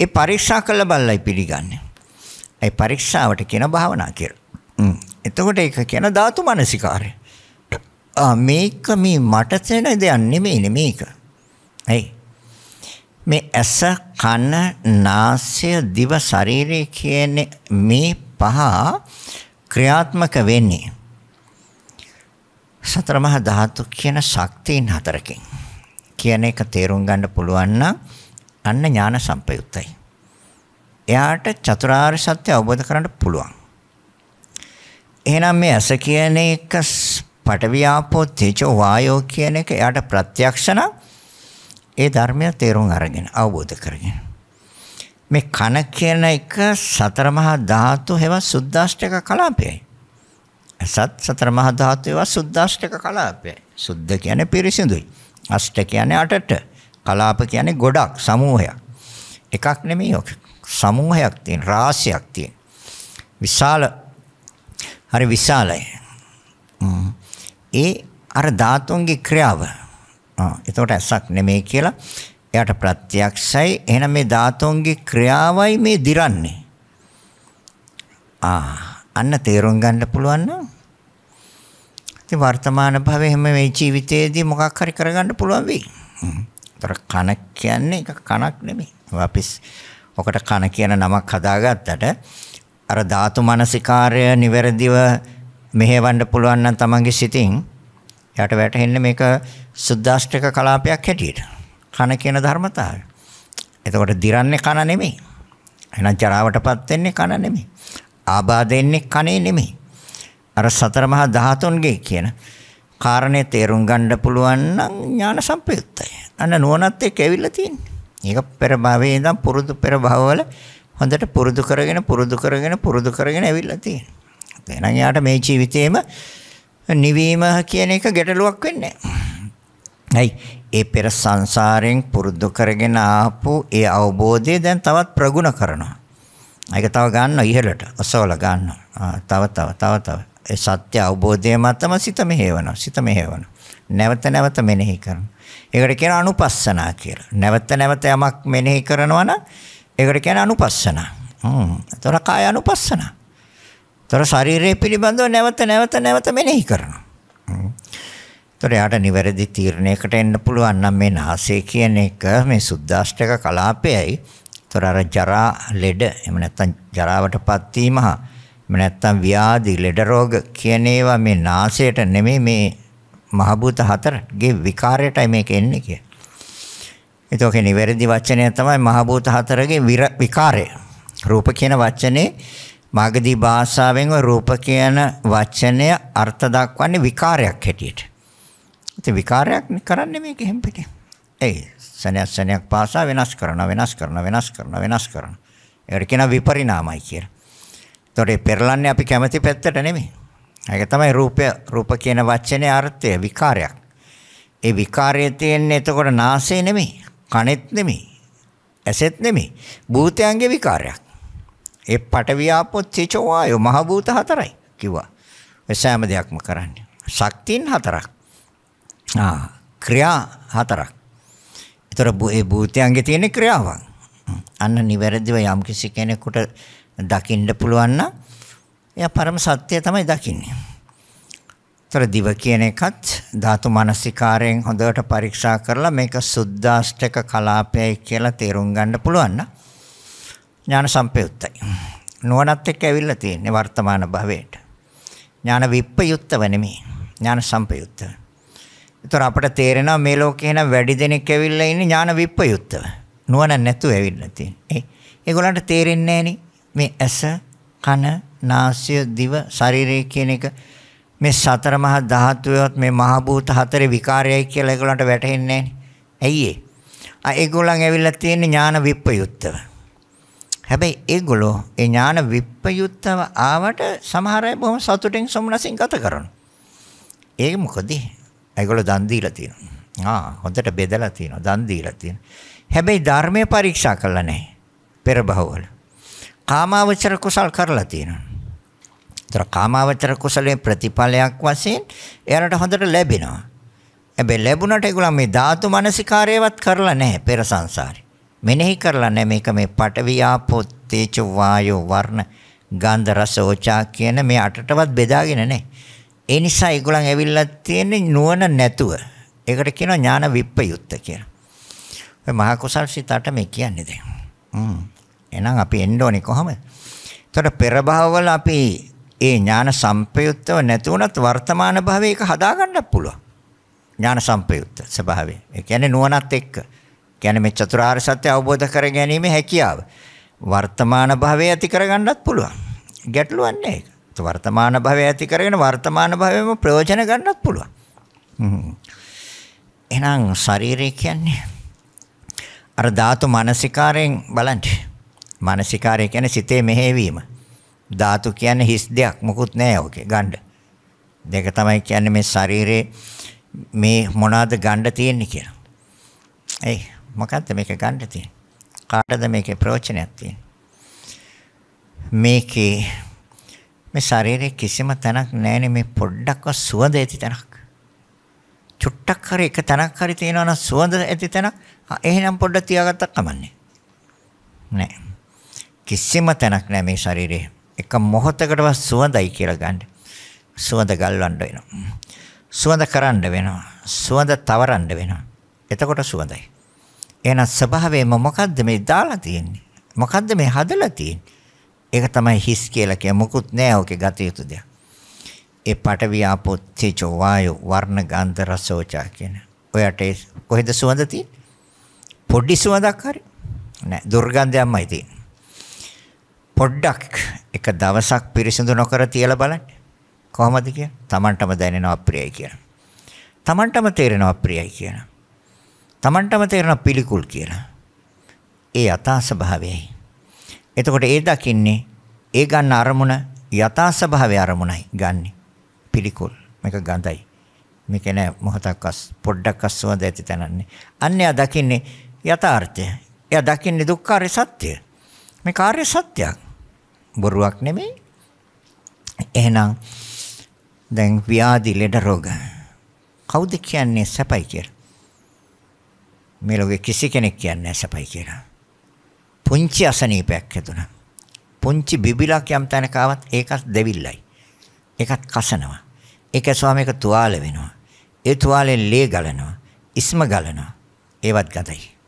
ඒ පරීක්ෂා කළ බලලයි පිළිගන්නේ. ඒ පරීක්ෂාවට කියන භාවනා කියලා. එතකොට ඒක කියන ධාතු මනසිකාරය. ආ මේක මේ මට තේන දෙයක් නෙමෙයි මේක. ඇයි? මේ ඇස කන නාසය දිව ශරීරය කියන මේ පහ ක්‍රියාත්මක වෙන්නේ සතර මහා ධාතු කියන ශක්තියන් හතරකින් කියන එක තේරුම් ගන්න පුළුවන් නම් අන්න ඥාන සම්පයුත්තයි. එයාට චතුරාර්ය සත්‍ය අවබෝධ කරගන්න පුළුවන්. එහෙනම් මේ ඇස කියන එක පටවියාපෝ තේජෝ වායෝ කියන එක එයාට ප්‍රත්‍යක්ෂ නම් ඒ ධර්මය තේරුම් අරගෙන අවබෝධ කරගෙන මේ කන කියන එක සතර මහා ධාතු හේව සුද්දාෂ්ටක කලාපයයි. ඇසත් සතර මහා ධාතු හේව සුද්දාෂ්ටක කලාපයයි. සුද්ධ කියන්නේ පිරිසිදුයි. අෂ්ට කියන්නේ අටට. කලාප කියන්නේ ගොඩක් සමූහයක්. එකක් නෙමෙයි ඔක. සමූහයක් තියෙන රාශියක් තියෙන. විශාල හරි විශාලයි. ඒ අර ධාතුන්ගේ ක්‍රියාව. ආ එතකොට ඇසක් නෙමෙයි කියලා එයාට ප්‍රත්‍යක්ෂයි. එහෙනම් මේ ධාතුන්ගේ ක්‍රියාවයි මේ දිරන්නේ. ආ අන්න තේරුම් ගන්න පුළුවන් නම් ඉතින් වර්තමාන භවයේ හැම මේ ජීවිතයේදී මොකක් හරි කරගන්න පුළුවන් වෙයි. ඒතර කන කියන්නේ එක කනක් නෙමෙයි. අපි ඔකට කන කියන නමක් හදාගත්තට අර ධාතු මනසිකාර්ය නිවැරදිව මෙහෙවන්න පුළුවන් නම් තමන්ගේ සිතින් යට වැටෙන්නේ මේක සුද්දාෂ්ටක කලාපයක් හැටියට. කන කියන ධර්මතාවය. එතකොට දිරන්නේ කන නෙමෙයි. එහෙනම් ජරාවටපත් වෙන්නේ කන නෙමෙයි. ආබාධෙන්නේ කනේ නෙමෙයි. අර සතර මහා ධාතුන්ගේ කියන කාරණේ තේරුම් ගන්න පුළුවන් නම් ඥාන සම්පයුත්තයි. අන්න නුවණත් එක්ක ඇවිල්ලා තියෙන්නේ. මේක පෙර භවයේ ඉඳන් පුරුදු පෙර භවවල හොඳට පුරුදු කරගෙන පුරුදු කරගෙන පුරුදු කරගෙන ඇවිල්ලා තියෙනවා. එහෙනම් යාට මේ ජීවිතේම නිවීම කියන එක ගැටලුවක් වෙන්නේ නැහැ. ඒ පෙර සංසාරයෙන් පුරුදු කරගෙන ආපු ඒ අවබෝධය දැන් තවත් ප්‍රගුණ කරනවා. ඒක තව ගන්නවා ඉහළට. ඔසවලා ගන්නවා. තව තව තව තව. ඒ සත්‍ය අවබෝධය මතම සිත මෙහෙවනවා. සිත මෙහෙවනවා. නැවත නැවත මෙනෙහි කරනවා. ඒකට කියන අනුපස්සනා කියලා. නැවත නැවත යමක් මෙනෙහි කරනවා නම් ඒකට කියන්නේ අනුපස්සන. හ්ම්. ඒතර කාය අනුපස්සන. ඒතර ශරීරය පිළිබඳව නැවත නැවත නැවත මෙනෙහි කරනවා. හ්ම්. ඒතර යාට නිවැරදි තීරණයකට එන්න පුළුවන් නම් මේ නාසය කියන එක මේ සුද්දාෂ්ටක කලාපයයි. ඒතර අර ජරා ලෙඩ එහෙම නැත්නම් ජරාවටපත් වීම හා එහෙම නැත්නම් ව්‍යාධි ලෙඩ රෝග කියන ඒවා මේ නාසයට නෙමෙයි මේ මහ භූත හතරගේ විකාරයටයි මේක එන්නේ කියලා. ඒක නිවැරදි වචනය තමයි මහ භූත හතරගේ විකාරය. රූප කියන වචනේ මාගදී භාෂාවෙන් රූප කියන වචනය අර්ථ දක්වන්නේ විකාරයක් හැටියට. ඉතින් විකාරයක් කරන්නේ මේක හැම පිටේ. ඒ සනසනයක් පාසා වෙනස් කරනවා වෙනස් කරනවා වෙනස් කරනවා වෙනස් කරනවා. ඒකට කියන විපරිණාමයි කියලා. ඒතකොට පෙරලන්නේ අපි කැමති පැත්තට නෙමෙයි. ඒක තමයි රූපය රූප කියන වචනේ අර්ථය විකාරයක්. ඒ විකාරය තියෙන්නේ එතකොට නාසය නෙමෙයි. කනෙත් නෙමෙයි. ඇසෙත් නෙමෙයි. භූතයන්ගේ විකාරයක්. ඒ පටවියාපෝ තේජෝ වායෝ මහ භූත හතරයි කිව්වා. ඒ සෑම දෙයක්ම කරන්නේ. ශක්තියන් හතරක්. ආ ක්‍රියා හතරක්. ඒතර ඒ භූතයන්ගේ තියෙන ක්‍රියාවන්. අන්න නිවැරදිව යම් කිසි කෙනෙකුට දකින්න පුළුවන් නම් එයා පරම සත්‍ය තමයි දකින්නේ. තර දිව කියන එකත් ධාතු මනසිකාරයෙන් හොඳට පරීක්ෂා කරලා මේක සුද්දාෂ්ටක කලාපයයි කියලා තේරුම් ගන්න පුළුවන් නම් ඥාන සම්පයුත්තයි. නුවණත් එක්ක ඇවිල්ලා තියෙන්නේ වර්තමාන භවයට. ඥාන විප්පයුත්තව නෙමෙයි. ඥාන සම්පයුත්තව. ඒතර අපිට තේරෙනවා මේ ලෝකේ නම් වැඩි දෙනෙක් ඇවිල්ලා ඉන්නේ ඥාන විප්පයුත්තව. නුවණ නැතුව ඇවිල්ලා තියෙන්නේ. ඒගොල්ලන්ට තේරෙන්නේ නැහෙනි මේ ඇස, කන, නාසය, දිව, ශරීරය කියන එක මේ සතර මහා ධාතුවේවත් මේ මහ භූත හතරේ විකාරයයි කියලා ඒගොල්ලන්ට වැටහෙන්නේ නැහැ. ඇයි ඒ? ආ ඒගොල්ලන් ඇවිල්ලා තියෙන්නේ ඥාන විප්‍රයුක්තව. හැබැයි ඒගොල්ලෝ ඒ ඥාන විප්‍රයුක්තව ආවට සමහර අය බොහොම සතුටින් සොම්නසින් ගත කරනවා. ඒක මොකද? ඒගොල්ලෝ දන් දීලා තියෙනවා. ආ හොඳට බෙදලා තියෙනවා. දන් දීලා තියෙනවා. හැබැයි ධර්මයේ පරීක්ෂා කළා නැහැ. පෙර භවවල. කාමාවචර කුසල් කරලා තියෙනවා. ඒතර කාමාවචර කුසලයේ ප්‍රතිඵලයක් වශයෙන් එයාලට හොඳට ලැබෙනවා. හැබැයි ලැබුණට ඒගොල්ලෝ මේ ධාතු මනසිකාරයවත් කරලා නැහැ පෙර සංසාරේ. මෙනෙහි කරලා නැහැ මේක මේ පඨවි ආපෝ තේජ වායෝ වර්ණ ගන්ධ රස ඕචා කියන මේ අටටවත් බෙදාගෙන නැහැ. ඒ නිසා ඒගොල්ලන් ඇවිල්ලා තියෙන්නේ නුවණ නැතුව. ඒකට කියනවා ඥාන විප්පයුත්ත කියලා. ඔය මහා කුසල් සිතට මේ කියන්නේ දැන්. හ්ම්. එහෙනම් අපි එන්න ඕනේ කොහමද? එතකොට පෙර භවවල අපි ඒ ඥාන සම්පයුත්තව නැති වුණත් වර්තමාන භවයේ ඒක හදාගන්නත් පුළුවන්. ඥාන සම්පයුත්ත ස්වභාවය. ඒ කියන්නේ නුවණත් එක්ක. කියන්නේ මේ චතුරාර්ය සත්‍ය අවබෝධ කර ගැනීම හැකියාව. වර්තමාන භවය ඇති කරගන්නත් පුළුවන්. ගැටලුවක් නැහැ ඒක. වර්තමාන භවය ඇති කරගෙන වර්තමාන භවෙම ප්‍රයෝජන ගන්නත් පුළුවන්. එහෙනම් ශරීරය කියන්නේ අර ධාතු මානසිකාරයෙන් බලන්න. මානසිකාරය කියන්නේ සිතේ මෙහෙවීම. ධාතු කියන්නේ හිස් දෙයක් මොකුත් නැහැ ඔකේ ගණ්ඩ. දෙක තමයි කියන්නේ මේ ශරීරේ මේ මොනවාද ගණ්ඩ තියෙන්නේ කියලා. ඒ මොකක්ද මේක ගණ්ඩ තියෙන්නේ? කාටද මේකේ ප්‍රයෝජනයක් තියෙන්නේ? මේකේ මේ ශරීරේ කිසිම තැනක් නැහැනේ මේ පොඩ්ඩක්වත් සුවඳ ඇති තැනක්. චුට්ටක් හරි එක තැනක් හරි තියෙනවා නම් සුවඳ ඇති තැනක් එහෙනම් පොඩ්ඩක් තියාගත්තක් කමන්නේ. නෑ. කිසිම තැනක් නැහැ මේ ශරීරේ. එක මොහොතකටවත් සුවඳයි කියලා ගන්න. සුවඳ ගල්වන්න වෙනවා. සුවඳ කරන්න වෙනවා. සුවඳ තවරන්න වෙනවා. එතකොට සුවඳයි. එහෙනම් ස්වභාවයෙන්ම මොකද්ද මේ දාලා තියෙන්නේ? මොකද්ද මේ හදලා තියෙන්නේ? ඒක තමයි හිස් කියලා කිය මොකුත් නෑ ඔකේ ගත යුතු දෙයක්. ඒ පටවිය අපොච්චෝ වායෝ වර්ණ ගන්ධ රසෝචා කියන. ඔයාට කොහෙද සුවඳ තියෙන්නේ? පොඩි සුවඳක් හරි නෑ දුර්ගන්ධයක්මයි තියෙන්නේ. පොඩ්ඩක් එක දවසක් පිරිසිදු නොකර තියලා බලන්න. කොහොමද කියලා? Tamanටම දැනෙනවා අප්‍රියයි කියලා. Tamanටම තේරෙනවා අප්‍රියයි කියලා. Tamanටම තේරෙනවා පිළිකුල් කියලා. ඒ යථා ස්වභාවයයි. එතකොට ඒ දකින්නේ ඒ ගන්න අරමුණ යථා ස්වභාවය අරමුණයි ගන්නෙ. පිළිකුල්. මේක ගඳයි. මේක නෑ මොහොතක් අස් පොඩ්ඩක් අස්වඳ ඇති තැනන්නේ. අන්‍යයා දකින්නේ යථාර්ථය. එයා දකින්නේ දුක්ඛාරය සත්‍යය. මේ කාර්ය සත්‍යයක්. බොරුවක් නෙමෙයි. එහෙනම් දැන් ව්‍යාධි ලෙඩ රෝග කවුද කියන්නේ සැපයි කියලා? මේ ලෝකෙ කිසි කෙනෙක් කියන්නේ සැපයි කියලා. පුංචි අසනීපයක් ඇතුණා. පුංචි බිබිලක් යම් තැනක ආවත් ඒකත් දෙවිල්ලයි. ඒකත් කසනවා. ඒක ස්වාමීක තුවාල වෙනවා. ඒ තුවාලේ ලේ ගලනවා. ඉස්ම ගලනවා. ඒවත් ගතයි.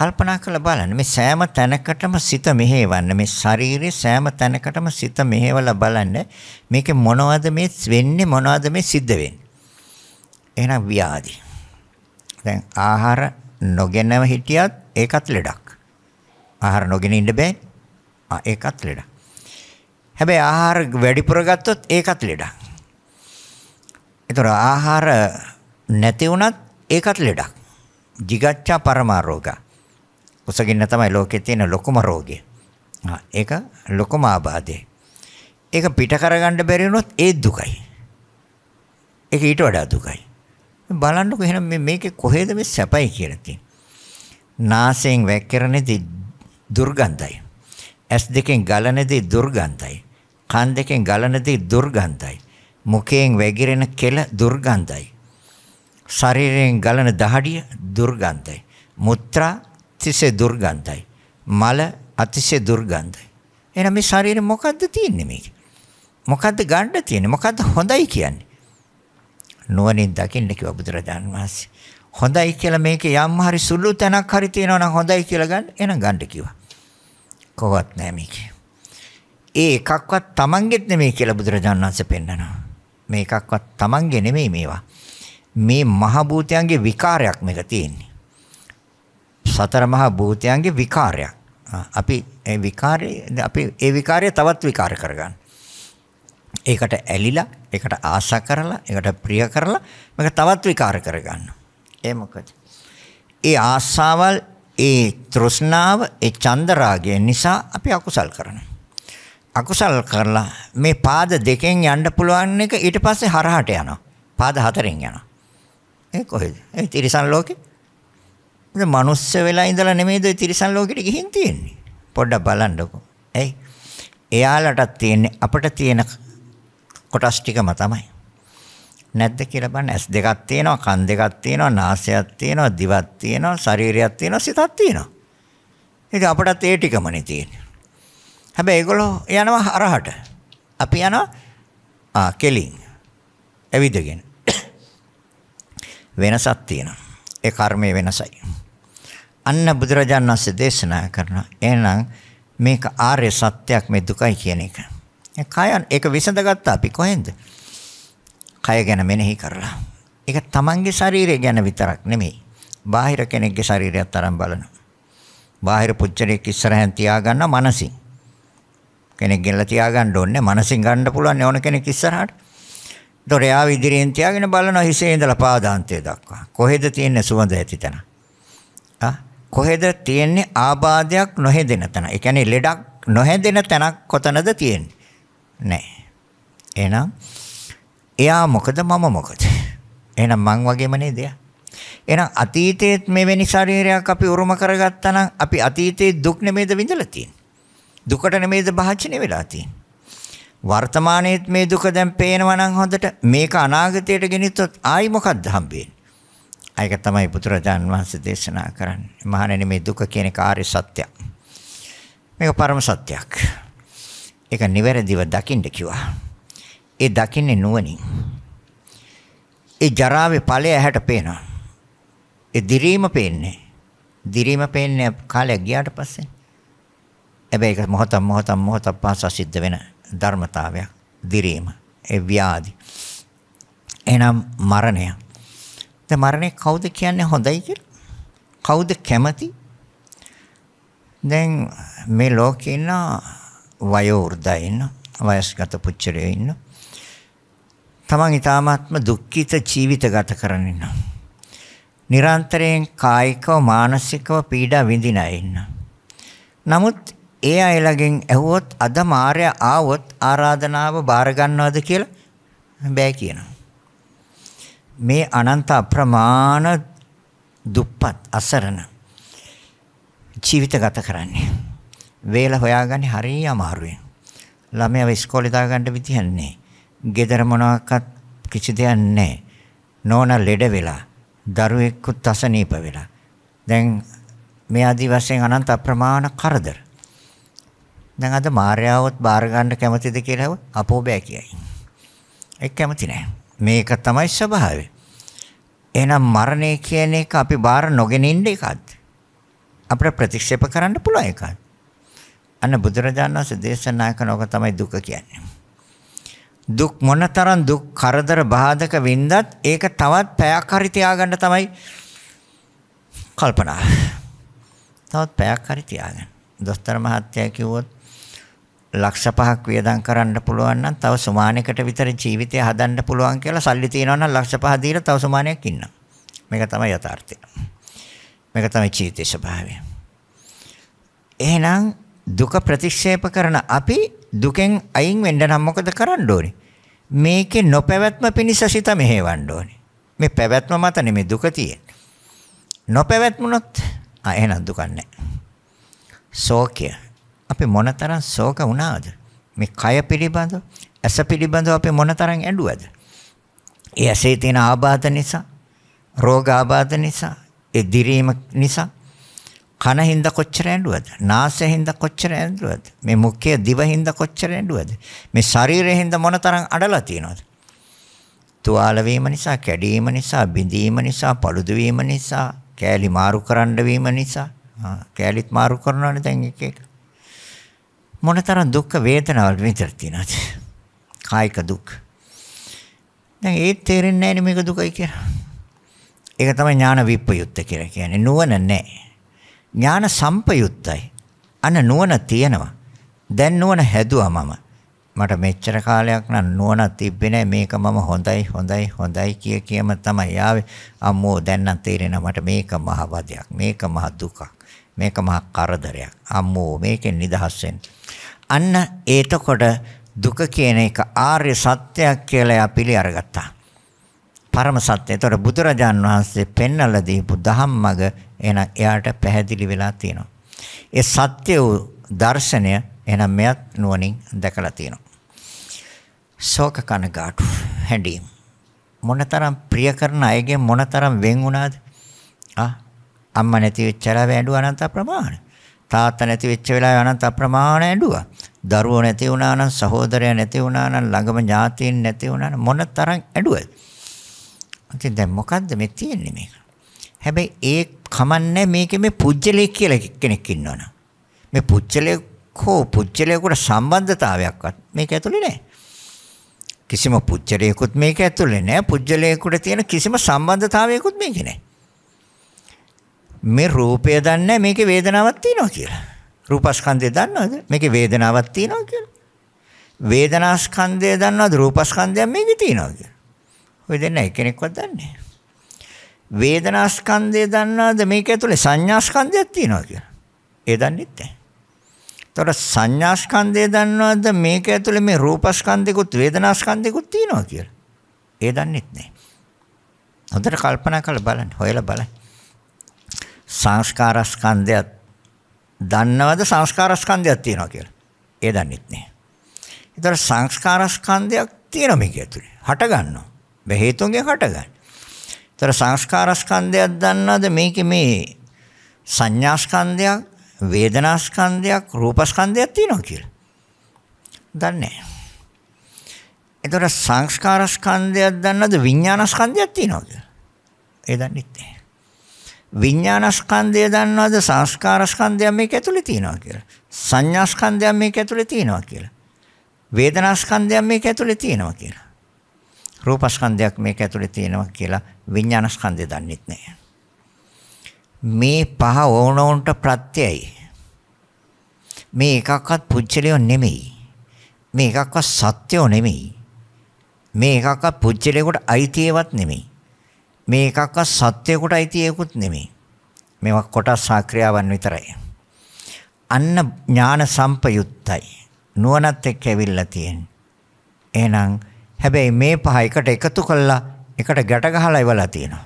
කල්පනා කරලා බලන්න මේ සෑම තැනකටම සිත මෙහෙවන්න මේ ශරීරයේ සෑම තැනකටම සිත මෙහෙවලා බලන්න මේකේ මොනවද මේ වෙන්නේ මොනවද මේ සිද්ධ වෙන්නේ එහෙනම් ව්‍යාධි දැන් ආහාර නොගෙනව හිටියත් ඒකත් ලෙඩක් ආහාර නොගෙන ඉන්න බෑ ආ ඒකත් ලෙඩක් හැබැයි ආහාර වැඩිපුර ගත්තොත් ඒකත් ලෙඩක් ඒතර ආහාර නැති වුණත් ඒකත් ලෙඩක් jigaccha paramarooga කුසගින්න තමයි ලෝකේ තියෙන ලොකුම රෝගය. ඒක ලොකුම ආබාධය. ඒක පිට කරගන්න බැරි වුණොත් ඒ දුකයි. ඒක ඊට වඩා දුකයි. බලන්නකො එහෙනම් මේ මේකේ කොහෙද මේ සැපයි කියලා තියෙන්නේ. නාසයෙන් වැක්කරනේදී දුර්ගන්ධයි. ඇස් දෙකෙන් ගලනේදී දුර්ගන්ධයි. කන් දෙකෙන් ගලනේදී දුර්ගන්ධයි. මුඛයෙන් වැగిරෙන කෙල දුර්ගන්ධයි. ශරීරයෙන් ගලන දහඩිය දුර්ගන්ධයි. මුත්‍රා අතිශය දුර්ගන්ධයි. මල අතිශය දුර්ගන්ධයි. එහෙනම් මේ ශරීරෙ මොකද්ද තියෙන්නේ මේක? මොකද්ද ගන්න තියෙන්නේ? මොකද්ද හොඳයි කියන්නේ? නුවණින් දකින්න කිව්ව බුදුරජාන් වහන්සේ. හොඳයි කියලා මේක යම් හරි සුළු තැනක් හරි තියෙනවා නම් හොඳයි කියලා ගන්න. එහෙනම් ගන්න කිව්වා. කොහොමත් නෑ මේකේ. ඒ එකක්වත් Tamanගෙත් නෙමෙයි කියලා බුදුරජාන් වහන්සේ පෙන්නනවා. මේ එකක්වත් Tamanගේ නෙමෙයි මේවා. මේ මහ භූතයන්ගේ විකාරයක් මේක තියෙන්නේ. සතර මහා භූතයන්ගේ විකාරයක්. අපි ඒ විකාරය අපි ඒ විකාරය තවත් විකාර කරගන්න. ඒකට ඇලිලා, ඒකට ආශා කරලා, ඒකට ප්‍රිය කරලා මේක තවත් විකාර කරගන්න. ඒ මොකද? ඒ ආශාවල්, ඒ තෘෂ්ණාව, ඒ චන්දරාගය නිසා අපි අකුසල් කරනවා. අකුසල් කරලා මේ පාද දෙකෙන් යන්න පුළුවන් එක ඊට පස්සේ හරහට යනවා. පාද හතරෙන් යනවා. ඒ කොහෙද? ඒ තිරිසන් ලෝකේ දැන් මනුස්ස වෙලා ඉඳලා නෙමෙයිද ඔය තිරිසන් ලෝකෙට ගිහින් තියෙන්නේ. පොඩ්ඩක් බලන්නකෝ. ඇයි? එයාලටත් තියෙන්නේ අපට තියෙන කොටස් ටිකම තමයි. නැද්ද කියලා බලන්න. ඇස් දෙකක් තියෙනවා, කන් දෙකක් තියෙනවා, නාසයක් තියෙනවා, දිවක් තියෙනවා, ශරීරයක් තියෙනවා, සිතක් තියෙනවා. ඉතින් අපටත් ඒ ටිකමනේ තියෙන්නේ. හැබැයි ඒගොල්ලෝ යනවා අරහට. අපි යනවා ආ කෙලින්. ඇවිදගෙන. <coughs> වෙනසක් තියෙනවා. ඒ කර්මයේ වෙනසයි. අන්න බුදුරජාණන් වහන්සේ දේශනා කරනවා. එහෙනම් මේක ආර්ය සත්‍යයක් මේ දුකයි කියන එක. කය ඒක විසඳගත්තා අපි කොහෙන්ද? කය ගැන මෙනෙහි කරලා. ඒක තමන්ගේ ශරීරය ගැන විතරක් නෙමෙයි. බාහිර කෙනෙක්ගේ ශරීරයත් තරම් බලනවා. බාහිර පුච්චරයක් ඉස්සරහන් තියාගන්න මනසින්. කෙනෙක් ගෙනලා තියාගන්න ඕනේ. මනසින් ගන්න පුළුවන් ඕන කෙනෙක් ඉස්සරහට. ඒතොර එයා ඉදිරියෙන් තියාගෙන බලනවා හිසේ ඉඳලා පාදාන්තය දක්වා. කොහෙද තියෙන්නේ සුවඳ ඇති තැන? ආ කොහෙද තියෙන්නේ ආබාධයක් නොහෙදෙන තැන. ඒ කියන්නේ ලෙඩක් නොහෙදෙන තැනක් කොතනද තියෙන්නේ? නැහැ. එහෙනම් එයා මොකද මම මොකද? එහෙනම් මං වගේම නේද එයා? එහෙනම් අතීතයේත් මෙවැනි ශරීරයක් අපි උරුම කරගත්තා නම් අපි අතීතයේ දුක් නෙමෙයිද විඳලා තියෙන්නේ? දුකට නෙමෙයිද භාජනය වෙලා තියෙන්නේ? වර්තමානයේත් මේ දුක දැන් පේනවා නම් හොඳට මේක අනාගතයට ගෙනියතොත් ආයි මොකක්ද හම්බෙන්නේ? ඒක තමයි බුදුරජාන් වහන්සේ දේශනා කරන්නේ. මහණෙනි මේ දුක කියන කාර්ය සත්‍යය. මේක පරම සත්‍යයක්. ඒක නිවැරදිව දකින්න කිව්වා. ඒ දකින්නේ නුවණින්. ඒ ජරාවේ ඵලය ඇහැට පේනවා. ඒ දිරීම පේන්නේ. දිරීම පේන්නේ කාලයක් ගියාට පස්සේ. හැබැයි ඒක මොහොත මොහොත මොහොත පාස සිද්ධ වෙන ධර්මතාවයක්. දිරීම. ඒ ව්‍යාධි. එනම් මරණය. දැන් මරණය කවුද කියන්නේ හොඳයි කියලා? කවුද කැමති? දැන් මේ ලෝකේ ඉන්න වයෝ වෘද්ධය ඉන්න වයස්ගත පුච්චරය ඉන්න තමන් ඊ타මාත්ම දුක්ඛිත ජීවිත ගත කරන ඉන්න. නිරන්තරයෙන් කායිකව මානසිකව පීඩා විඳින අය ඉන්න. නමුත් ඒ අයලගෙන් ඇහුවොත් අද මාර්යා ආවොත් ආරාධනාව බාර ගන්නවද කියලා බෑ කියනවා. මේ අනන්ත අප්‍රමාණ දුප්පත් අසරණ ජීවිත ගත කරන්නේ. වේල හොයාගන්නේ හරිය අමාරුයි. ළමයා ඉස්කෝලේ දාගන්න විදිහ නැහැ. ගෙදර මොනවාක්වත් කිසි දෙයක් නැහැ. නෝනා ලෙඩ වෙලා, දරුවෙක්කුත් අසනීප වෙලා. දැන් මේ ආදි වශයෙන් අනන්ත අප්‍රමාණ කරදර. දැන් අද මාර්යාවත් බාර ගන්න කැමතිද කියලා අපෝ බෑ කියයි. ඒක කැමති නෑ. මේක තමයි ස්වභාවය. එහෙනම් මරණය කියන එක අපි බාර නොගෙන ඉන්න එකක්ද? අපිට ප්‍රතික්ෂේප කරන්න පුළුවන් එකක්ද? අන්න බුදුරජාණන් වහන්සේ දේශනා කරනක තමයි දුක කියන්නේ. දුක් මොනතරම් දුක් කරදර බාධක වින්දත් ඒක තවත් පැයක් හරි තියාගන්න තමයි කල්පනා. තවත් පැයක් හරි තියාගන්න. දොස්තර මහත්තයා කිව්වොත් ලක්ෂ පහක් වියදම් කරන්න පුළුවන් නම් තව සුමානයකට විතර ජීවිතය හදන්න පුළුවන් කියලා සල්ලි තියෙනවා නම් ලක්ෂ පහ දීලා තව සුමානයක් ඉන්න. මේක තමයි යථාර්ථය. මේක තමයි ජීවිතේ ස්වභාවය. එහෙනම් දුක ප්‍රතික්ෂේප කරන අපි දුකෙන් අයින් වෙන්න නම් මොකද කරන්න ඕනේ? මේකේ නොපැවැත්ම පිණිස සිත මෙහෙවන්න ඕනේ. මේ පැවැත්ම මත නෙමෙයි දුක තියෙන්නේ. නොපැවැත්මුණොත් ආ එහෙනම් දුක නැහැ. සෝකය අපි මොනතරම් ශෝක වුණාද? මේ කය පිළිබඳව, ඇස පිළිබඳව අපි මොනතරම් ඇඬුවද? ඒ ඇසේ තියෙන ආබාධ නිසා, රෝග ආබාධ නිසා, ඒ දිරීම නිසා කන හින්දා කොච්චර ඇඬුවද? නාසය හින්දා කොච්චර ඇඬුවද? මේ මුඛය දිව හින්දා කොච්චර ඇඬුවද? මේ ශරීරය හින්දා මොනතරම් අඩලා තියෙනවද? තුවාල වීම නිසා, කැඩීම නිසා, බිඳීම නිසා, paludu වීම නිසා, කෑලි මාරු කරන්න වීම නිසා, කෑලිත් මාරු කරනවනේ දැන් එක එක. මොනතරම් දුක් වේදනාවල් විතර තියෙනවද? කායික දුක්. දැන් ඒත් තේරෙන්නේ නැහැ මේක දුකයි කියලා. ඒක තමයි ඥාන විප්‍රයුක්ත කියලා කියන්නේ. නුවණ නැහැ. ඥාන සම්පයුක්තයි. අන නුවණ තියෙනවා. දැන් නුවණ හැදුවා මම. මට මෙච්චර කාලයක් නම් නුවණ තිබ්බේ නැහැ. මේක මම හොඳයි හොඳයි හොඳයි කිය කියම තමයි ආවේ. අම්මෝ දැන් නම් තේරෙනවා මට මේක මහ වදයක්. මේක මහ දුකක්. මේක මහ කරදරයක්. අම්මෝ මේකෙන් නිදහස් වෙන්න. අන්න ඒතකොට දුක කියන එක ආර්ය සත්‍යයක් කියලා පිළි අරගත්තා. පරම සත්‍ය. ඒතකොට බුදුරජාන් වහන්සේ පෙන්වලා දීපු ධම්මග එහෙනම් එයාට පැහැදිලි වෙලා තියෙනවා. ඒ සත්‍ය වූ දර්ශනය එහෙනම් මෙයත් නුවණින් දැකලා තියෙනවා. ශෝක කනගාටු හැඬීම් මොනතරම් ප්‍රිය කරන අයගෙන් මොනතරම් වෙන් වුණාද? ආ අම්මා නැති වෙච්චලා වැඩුවා අනන්ත ප්‍රමාණයි. තාත්තා නැති වෙච්ච වෙලාවේ අනන්ත අප්‍රමාණ ඇඬුවා. දරුවෝ නැති වුණා නම් සහෝදරයා නැති වුණා නම් ළඟම ඥාතීන් නැති වුණා නම් මොන තරම් ඇඬුවද? ඉතින් දැන් මොකද්ද මේ තියෙන්නේ මේක? හැබැයි ඒ කමන්නේ මේකේ මේ පුජ්‍යලෙක් කියලා කෙනෙක් ඉන්නවනම් මේ පුජ්‍යලෙක් හෝ පුජ්‍යලයකට සම්බන්ධතාවයක්වත් මේක ඇතුලේ නැහැ. කිසිම පුජ්‍යලයකුත් මේක ඇතුලේ නැහැ. පුජ්‍යලයකට තියෙන කිසිම සම්බන්ධතාවයකුත් මේකේ නැහැ. මේ රූපය දන්නේ මේකේ වේදනාවක් තියෙනවා කියලා. රූපස්කන්ධය දන්නවද? මේකේ වේදනාවක් තියෙනවා කියලා. වේදනාස්කන්ධය දන්නවද? රූපස්කන්ධය මේකේ තියෙනවා කියලා. ඔය දෙන්න එක්කෙනෙක්වත් දන්නේ නැහැ. වේදනාස්කන්ධය දන්නවද? මේක ඇතුලේ සංඥාස්කන්ධයක් තියෙනවා කියලා. ඒ දන්නෙත් නැහැ. තොර සංඥාස්කන්ධය දන්නවද මේක ඇතුලේ මේ රූපස්කන්ධිකුත් වේදනාස්කන්ධිකුත් තියෙනවා කියලා. ඒ දන්නෙත් නැහැ. හොඳට කල්පනා කරලා බලන්න, හොයලා බලන්න. සංස්කාරස්කන්ධයත් දන්නවද සංස්කාරස්කන්ධයක් තියෙනවා කියලා? ඒ දන්නෙත් නෑ. ඒතර සංස්කාරස්කන්ධයක් තියෙනවා මේක ඇතුලේ. හට ගන්නවා. මේ හේතුන්ගෙන් හට ගන්න. ඒතර සංස්කාරස්කන්ධයක් දන්නවද මේකේ මේ සංඥාස්කන්ධයක්, වේදනාස්කන්ධයක්, රූපස්කන්ධයක් තියෙනවා කියලා? දන්නේ නෑ. ඒතර සංස්කාරස්කන්ධයක් දන්නවද විඥානස්කන්ධයක් තියෙනවද? ඒ දන්නෙත් නෑ. විඥානස්කන්ධය දන්නවද සංස්කාරස්කන්ධය මේක ඇතුලේ තියෙනවා කියලා. සංඥාස්කන්ධය මේක ඇතුලේ තියෙනවා කියලා. වේදනාස්කන්ධය මේක ඇතුලේ තියෙනවා කියලා. රූපස්කන්ධයක් මේක ඇතුලේ තියෙනවා කියලා විඥානස්කන්ධය දන්නෙත් නෑ. මේ පහ ඕනෝන්ට ප්‍රත්‍යයයි. මේ එකක්වත් පුච්චලියෝ නෙමෙයි. මේ එකක්වත් සත්‍යෝ නෙමෙයි. මේ එකක්වත් පුච්චලයකට අයිතියවත් නෙමෙයි. මේ එකක්වත් සත්‍යයකට අයිති ඒකුත් නෙමෙයි. මේවා කොටස් සාක්‍රියාවන් විතරයි. අන්න ඥාන සම්පයුත්තයි. නුවණත් එක්ක ඇවිල්ලා තියෙන්නේ. එහෙනම් හැබැයි මේ පහ එකට එකතු කළා එකට ගැට ගහලා ඉවලා තියෙනවා.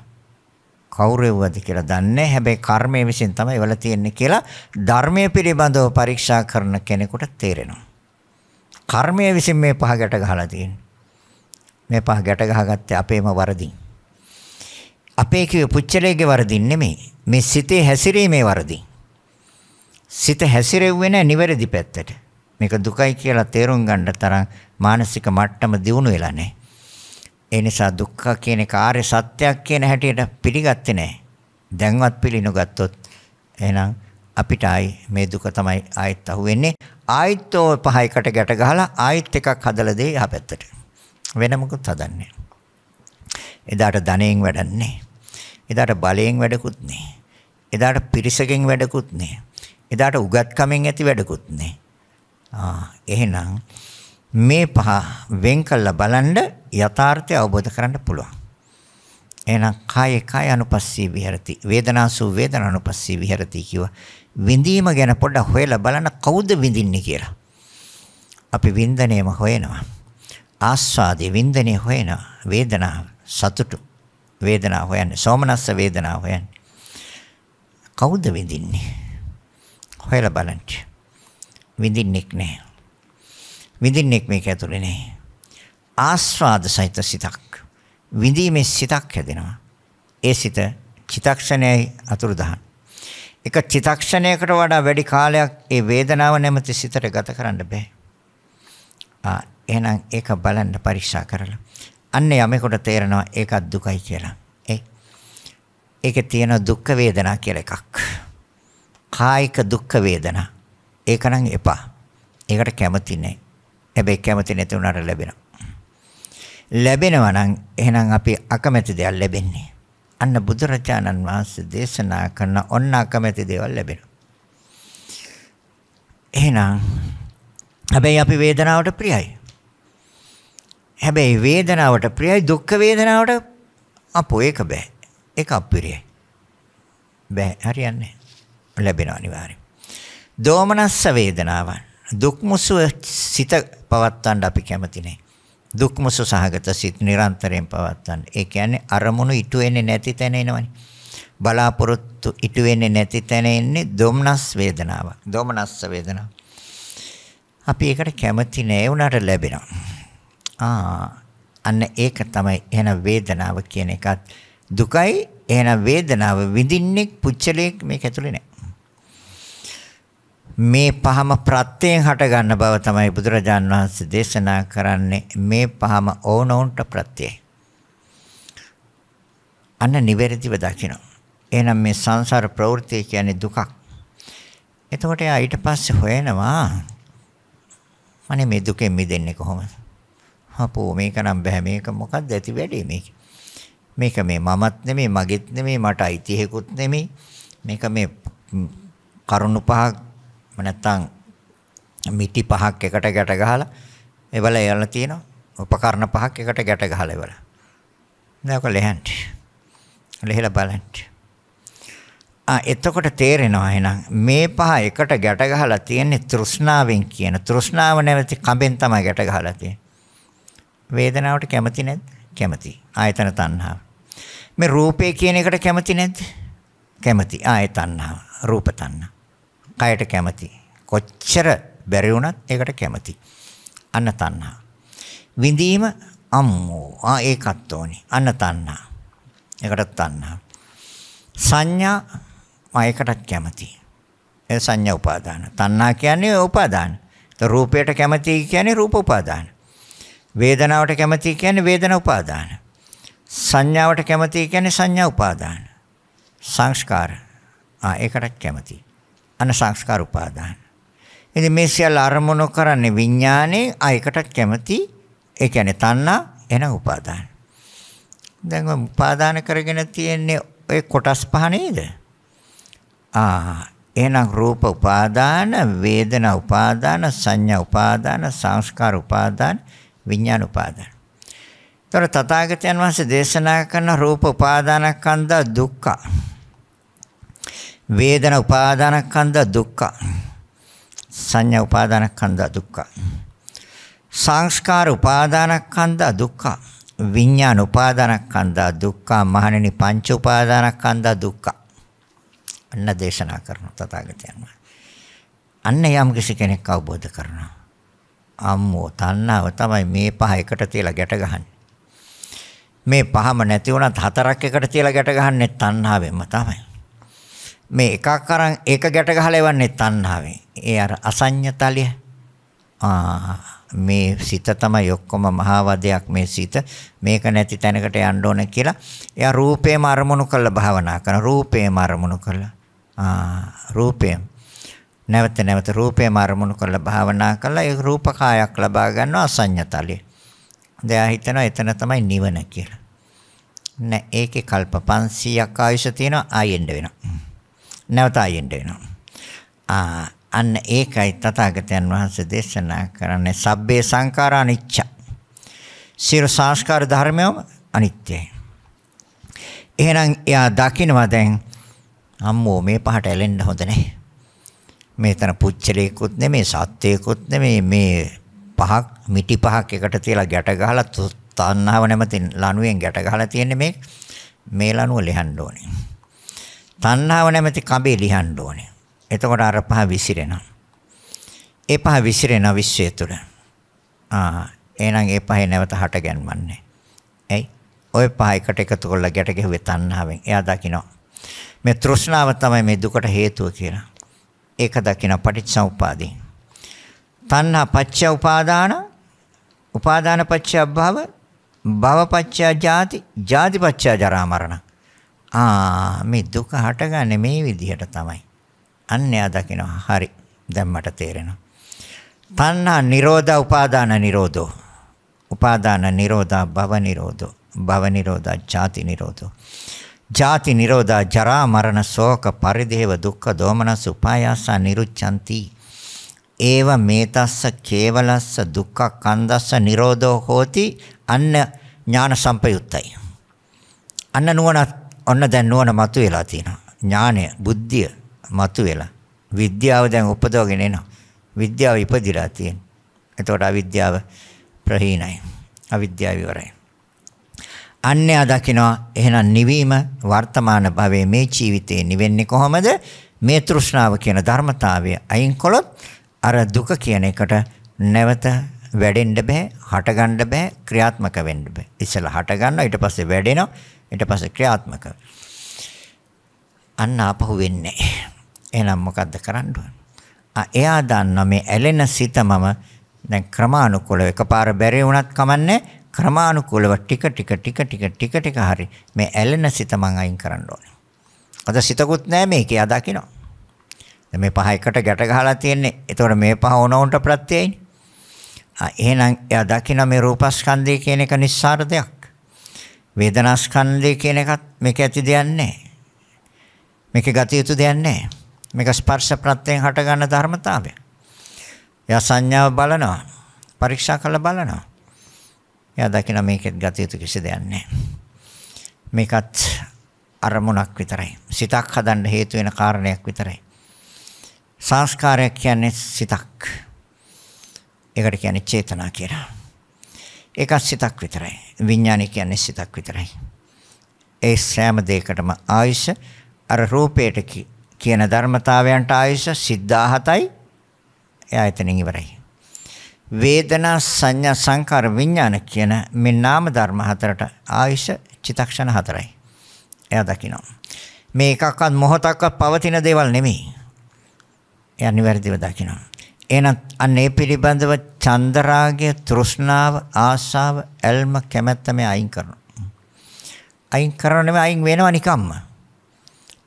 කවුරෙව්වද කියලා දන්නේ හැබැයි කර්මය විසින් තමයි ඉවලා තියෙන්නේ කියලා ධර්මයේ පිළිබඳව පරීක්ෂා කරන කෙනෙකුට තේරෙනවා. කර්මය විසින් මේ පහ ගැට ගහලා තියෙන්නේ. මේ පහ ගැට ගහගත්තේ අපේම වරදින්. අපේ කිව්ව පුච්චලයේ වරදින් නෙමෙයි. මේ සිතේ හැසිරීමේ වරදින්. සිත හැසිරෙව්වේ නැහැ නිවැරදි පැත්තට. මේක දුකයි කියලා තේරුම් ගන්න තරම් මානසික මට්ටම දියුණු වෙලා නැහැ. ඒ නිසා දුක්ඛ කියන කාර්ය සත්‍යයක් කියන හැටියට පිළිගත්තේ නැහැ. දැන්වත් පිළිනොගත්තොත් එහෙනම් අපිට ආයි මේ දුක තමයි ආයෙත් අහුවෙන්නේ. ආයෙත් ඔය පහයකට ගැට ගහලා ආයෙත් එකක් හදලා දෙයි යහපැත්තට. වෙන මොකුත් හදන්නේ නැහැ. එදාට ධනෙන් වැඩක් නැහැ. එදාට බලයෙන් වැඩකුත් නැහැ. එදාට පිරිසකින් වැඩකුත් නැහැ. එදාට උගත්කමෙන් ඇති වැඩකුත් නැහැ. ආ එහෙනම් මේ පහ වෙන් කළා බලන්න යථාර්ථය අවබෝධ කරන්න පුළුවන්. එහෙනම් කාය කාය අනුපස්සී විහෙරති වේදනාසු වේදන අනුපස්සී විහෙරති කිව්වා. විඳීම ගැන පොඩ්ඩක් හොයලා බලන්න කවුද විඳින්නේ කියලා. අපි වින්දනයම හොයනවා. ආස්වාදේ වින්දනය හොයනවා. වේදනාව සතුටු වේදනාව හොයන්නේ. සෝමනස්ස වේදනාව හොයන්නේ. කවුද විඳින්නේ? හොයලා බලන්න. විඳින්නෙක් නෑ. විඳින්නෙක් මේක ඇතුලේ නෑ. ආස්වාද සහිත සිතක්. විඳීමේ සිතක් හැදෙනවා. ඒ සිත චිතක්ෂණයයි අතුරුදහන්. එක චිතක්ෂණයකට වඩා වැඩි කාලයක් ඒ වේදනාව නැමැති සිතට ගත කරන්න බෑ. ආ එහෙනම් ඒක බලන්න පරීක්ෂා කරලා අන්න යමෙකුට තේරෙනවා ඒකත් දුකයි කියලා. ඒ ඒකේ තියෙන දුක් වේදනා කියලා එකක්. කායික දුක් වේදනා. ඒක නම් එපා. ඒකට කැමති නැහැ. හැබැයි කැමති නැති උනාට ලැබෙනවා. ලැබෙනවා නම් එහෙනම් අපි අකමැති දේවල් ලැබෙන්නේ. අන්න බුදුරජාණන් වහන්සේ දේශනා කරන ඔන්න අකමැති දේවල් ලැබෙනවා. එහෙනම් හැබැයි අපි වේදනාවට ප්‍රියයි. හැබැයි වේදනාවට ප්‍රියයි දුක් වේදනාවට අපෝ ඒක බෑ. ඒක අප්‍රියයි. බෑ හරියන්නේ ලැබෙනවා අනිවාර්යෙන්. දෝමනස්ස වේදනාවන් දුක් මුසු සිත පවත්තන්න අපි කැමති නැහැ. දුක් මුසු සහගත සිත නිරන්තරයෙන් පවත්තන්න. ඒ කියන්නේ අරමුණු ඉටු වෙන්නේ නැති තැන එනවනේ. බලාපොරොත්තු ඉටු වෙන්නේ නැති තැන එන්නේ දෝමනස් වේදනාව. දෝමනස්ස වේදනාව. අපි ඒකට කැමති නැහැ වුණාට ලැබෙනවා. ආ අන්න ඒක තමයි එහෙන වේදනාව කියන එකත් දුකයි එහෙන වේදනාව විඳින්නේ පුච්චලයක් මේක ඇතුලේ නැහැ. මේ පහම ප්‍රත්‍යයෙන් හට ගන්න බව තමයි බුදුරජාන් වහන්සේ දේශනා කරන්නේ මේ පහම ඕනෝන්ට ප්‍රත්‍යයයි. අන්න නිවැරදිව දකින්න. එහෙනම් මේ සංසාර ප්‍රවෘත්ති කියන්නේ දුකක්. එතකොට ඊට පස්සේ හොයනවා අනේ මේ දුකෙන් මිදෙන්නේ කොහොමද? අපෝ මේක නම් බෑ මේක මොකක්ද ඇති වැඩේ මේක. මේක මේ මමත් නෙමෙයි මගෙත් නෙමෙයි මට අයිති හේකුත් නෙමෙයි. මේක මේ කරුණු පහක් නැත්තම් මිටි පහක් එකට ගැට ගහලා ඒවල යන තියෙනවා. උපකරණ පහක් එකට ගැට ගහලා ඒවල. දැන් ඔක ලෙහන්න. ලෙහලා බලන්න. ආ එතකොට තේරෙනවා එහෙනම් මේ පහ එකට ගැට ගහලා තියෙන්නේ තෘෂ්ණාවෙන් කියන තෘෂ්ණාව නැමැති කඹෙන් තමයි ගැට ගහලා තියෙන්නේ වේදනාවට කැමති නැද්ද? කැමති. ආයතන තණ්හාව. මේ රූපේ කියන එකට කැමති නැද්ද? කැමති. ආය තණ්හාව. රූප තණ්හා. කයට කැමති. කොච්චර බැරි වුණත් ඒකට කැමති. අන්න තණ්හා. විඳීම අම්මෝ. ආ ඒකත් ඕනි. අන්න තණ්හා. ඒකටත් තණ්හා. සංඥා මයකටත් කැමති. ඒ සංඥා උපාදාන. තණ්හා කියන්නේ උපාදාන. රූපයට කැමති කියන්නේ රූප උපාදාන. වේදනාවට කැමති කියන්නේ වේදන උපාදාන. සංඥාවට කැමති කියන්නේ සංඥා උපාදාන. සංස්කාර. ආ ඒකටත් කැමති. අන සංස්කාර උපාදාන. ඉතින් මේ සියල්ල අරමුණු කරන්නේ විඥානේ ආයකටත් කැමති. ඒ කියන්නේ තණ්හා එන උපාදාන. දැන් උපාදාන කරගෙන තියෙන්නේ ඔය කොටස් පහ නේද? ආ එහෙනම් රූප උපාදාන, වේදනා උපාදාන, සංඥා උපාදාන, සංස්කාර උපාදාන විඥාන උපාදාන. ඒතර තථාගතයන් වහන්සේ දේශනා කරන රූප උපාදානස්කන්ධ දුක්ඛ. වේදනා උපාදානස්කන්ධ දුක්ඛ. සංඥා උපාදානස්කන්ධ දුක්ඛ. සංස්කාර උපාදානස්කන්ධ දුක්ඛ. විඥාන උපාදානස්කන්ධ දුක්ඛ. මහණෙනි පංච උපාදානස්කන්ධ දුක්ඛ. අන්න දේශනා කරන තථාගතයන් වහන්සේ. අන්න යම් කෙනෙක් අවබෝධ කරනවා. අම්මෝ තණ්හාව තමයි මේ පහ එකට තියලා ගැට ගහන්නේ. මේ පහම නැති වුණත් හතරක් එකට තියලා ගැට ගහන්නේ තණ්හාවෙන්ම තමයි. මේ එකක් අරන් ඒක ගැට ගහලා එවන්නේ තණ්හාවෙන්. ඒ අර අසඤ්ඤතලිය. ආ මේ සිත තමයි ඔක්කොම මහවදයක් මේ සිත. මේක නැති තැනකට යන්න ඕන කියලා. එයා රූපේම අරමුණු කරලා භාවනා කරන රූපේම අරමුණු කරලා. ආ රූපේම නැවත නැවත රූපේම අරමුණු කරලා භාවනා කළා ඒ රූපකායක් ලබා ගන්නවා අසඤ්ඤතලෙ. දැන් හිතනවා එතන තමයි නිවන කියලා. නෑ ඒකේ කල්ප 500ක් ආයුෂ තියෙනවා ආයෙන්න වෙනවා. නැවත ආයෙන්න වෙනවා. ආ අන්න ඒකයි තථාගතයන් වහන්සේ දේශනා කරන්නේ සබ්බේ සංඛාරා අනිච්ච. සියලු සංස්කාර ධර්මයම අනිත්‍යයි. එහෙනම් එයා දකිනවා දැන් අම්මෝ මේ පහට ඇලෙන්න හොඳ නැහැ. මේතන පුච්චලයකුත් නෙමේ සත්‍යයකුත් නෙමේ මේ පහක් මිටි පහක් එකට තියලා ගැට ගහලා තණ්හාව නැමැති ලණුවෙන් ගැට ගහලා තියෙන්නේ මේ මේ ලණුව ලිහන්න ඕනේ. තණ්හාව නැමැති කඹේ ලිහන්න ඕනේ. එතකොට අර පහ විසිරෙනවා. ඒ පහ විසිරෙන විශ්වය තුළ. ආ එහෙනම් ඒ පහේ නැවත හට ගැන්වන්නේ. ඇයි? ওই පහ එකට එකතු කරලා ගැට ගැහුවේ තණ්හාවෙන්. එයා දකිනවා. මේ තෘෂ්ණාව තමයි මේ දුකට හේතුව කියලා. ඒක දකින පටිච්චසමුපාදේ. තණ්හා පච්චය උපාදාන උපාදාන පච්චය භව භව පච්චය ජාති ජාති පච්චය ජරා මරණ. ආ මේ දුක හටගන්නේ මේ විදිහට තමයි. අන්‍යයා දකිනවා. හරි. දැන් මට තේරෙනවා. තණ්හා නිරෝධ උපාදාන නිරෝධෝ. උපාදාන නිරෝධා භව නිරෝධෝ. භව නිරෝධා ජාති නිරෝධෝ. ජාති නිරෝධා ජරා මරණ ශෝක පරිදේව දුක්ඛ දෝමනස් උපායාස නිරුච්ඡanti ඒව මේතස්ස කේවලස්ස දුක්ඛ කන්දස්ස නිරෝධෝ හෝති අන්න ඥාන සම්පයුත්තයි අන්න නුවණ ඔන්න දැන් නුවණ මතුවලා තියෙනවා ඥානය බුද්ධිය මතුවලා විද්‍යාව දැන් උපදවගෙන එනවා විද්‍යාව ඉපදිලා තියෙනවා එතකොට අවිද්‍යාව ප්‍රහීනයි අවිද්‍යාව ඉවරයි අන්‍යයා දකිනවා එහෙනම් නිවීම වර්තමාන භවයේ මේ ජීවිතේ නිවෙන්නේ කොහොමද මේ තෘෂ්ණාව කියන ධර්මතාවය අයින් කළොත් අර දුක කියන එකට නැවත වැඩෙන්න බෑ හටගන්න බෑ ක්‍රියාත්මක වෙන්න බෑ ඉස්සෙල්ලා හටගන්නවා ඊට පස්සේ වැඩෙනවා ඊට පස්සේ ක්‍රියාත්මක අන්න ආපහු වෙන්නේ එහෙනම් මොකද්ද කරන්න ඕන එයා දන්නවා මේ ඇලෙන සිත මම දැන් ක්‍රමානුකූලව එකපාර බැරි වුණත් කමන්නේ ක්‍රමානුකූලව ටික ටික ටික ටික ටික ටික හරි මේ ඇලෙන සිත මං අයින් කරන්න ඕනේ. අද සිතකුත් නෑ මේකේ අදකිනවා. දැන් මේ පහ එකට ගැට ගහලා තියෙන්නේ. එතකොට මේ පහ ඕනෝන්ට ප්‍රත්‍යයයිනේ. ආ එහෙනම් එයා දකින මේ රූපස්කන්ධය කියන එක නිස්සාර දෙයක්. වේදනාස්කන්ධය කියන එකත් මේක ඇති දෙයක් නෑ. මේක ගතිය යුතු දෙයක් නෑ. මේක ස්පර්ශ ප්‍රත්‍යයෙන් හටගන්න ධර්මතාවය. එයා සංඥාව බලනවා. පරීක්ෂා කරලා බලනවා. එයා දකින මේකෙත් ගත යුතු කිසි දෙයක් නැහැ. මේකත් අරමුණක් විතරයි. සිතක් හදන්න හේතු වෙන කාරණයක් විතරයි. සංස්කාරයක් කියන්නේ සිතක්. ඒකට කියන්නේ චේතනා කියලා. ඒකත් සිතක් විතරයි. විඥානය කියන්නේ සිතක් විතරයි. ඒ සෑම දෙයකටම ආයස අර රූපයට කියන ධර්මතාවයන්ට ආයස 107යි. එයා එතනින් ඉවරයි. වේදනා සංඥා සංකාර විඥාන කියන මේ නාම ධර්ම හතරට ආයෂ චිතක්ෂණ හතරයි. එයා දකිනවා. මේ එකක්වත් මොහොතක්වත් පවතින දේවල් නෙමෙයි. එයා නිවැරදිව දකිනවා. එහෙනම් අන්න ඒ පිළිබඳව චන්දරාගය, තෘෂ්ණාව, ආශාව, ඇල්ම කැමැත්ත මේ අයින් කරනවා. අයින් කරන නෙමෙයි අයින් වෙනවා නිකම්ම.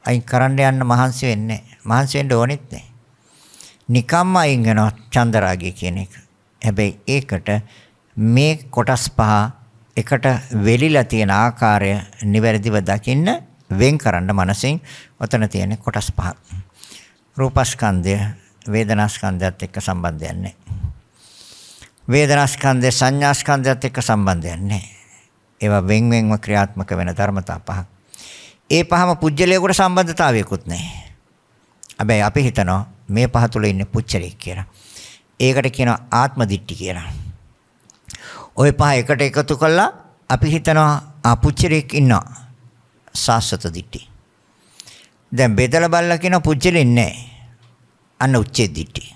අයින් කරන්න යන්න මහන්සි වෙන්නේ නැහැ. මහන්සි වෙන්න ඕනෙත් නැහැ. නිකම්ම අයින් වෙනවා චන්දරාගය කියන එක. හැබැයි ඒකට මේ කොටස් පහ එකට වෙලිලා තියෙන ආකාරය නිවැරදිව දකින්න වෙන් කරන්න මනසින් ඔතන තියෙන කොටස් පහ. රූපස්කන්ධය වේදනාස්කන්ධයත් එක්ක සම්බන්ධයක් නැහැ. වේදනාස්කන්ධය සංඥාස්කන්ධයත් එක්ක සම්බන්ධයක් නැහැ. ඒවා වෙන් වෙන්ව ක්‍රියාත්මක වෙන ධර්මතා පහක්. ඒ පහම පුජ්‍යලයකට සම්බන්ධතාවයකුත් නැහැ. හැබැයි අපි හිතනවා මේ පහ තුල ඉන්නේ පුච්චලෙක් කියලා. ඒකට කියනවා ආත්ම දිට්ඨි කියලා. ওই පහ එකට එකතු කළා අපි හිතනවා අපුච්චරෙක් ඉන්නවා. සාස්වත දිට්ඨි. දැන් බෙදලා බලලා කියන පුච්චලෙන්නේ නැහැ. අන්න උච්චේ දිට්ඨි.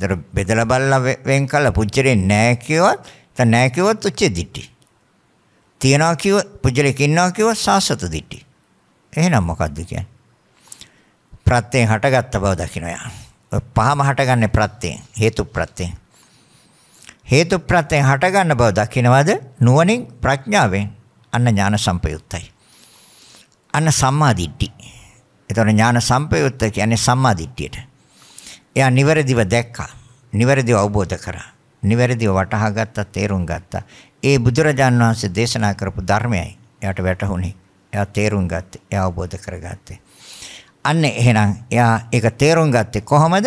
දර බෙදලා බලලා වෙන් කළා පුච්චලෙන්නේ නැහැ කියවත්, දැන් නැහැ කියවත් උච්චේ දිට්ඨි. තියනවා කිව්ව පුජලෙක් ඉන්නවා කිව්ව සාසත දිට්ටි. එහෙනම් මොකද්ද කියන්නේ? ප්‍රත්‍යයෙන් හටගත්ත බව දකින්න යා. පහම හටගන්නේ ප්‍රත්‍යයෙන් හේතු ප්‍රත්‍යයෙන් හේතු ප්‍රත්‍යයෙන් හටගන්න බව දකින්නවද නුවණින් ප්‍රඥාවෙන් අන්න ඥාන සම්පයුත්තයි අන්න සම්මා දිට්ඨි එතකොට ඥාන සම්පයුත්ත කියන්නේ සම්මා දිට්ඨියට එයා නිවැරදිව දැක්කා නිවැරදිව අවබෝධ කරා නිවැරදිව වටහා ගත්තා තේරුම් ගත්තා ඒ බුදුරජාන් වහන්සේ දේශනා කරපු ධර්මයයි එයාට වැටහුණේ එයා තේරුම් ගත්තේ එයා අවබෝධ කරගත්තේ අන්න එහෙනම් එයා ඒක තේරුම් ගත්තේ කොහොමද?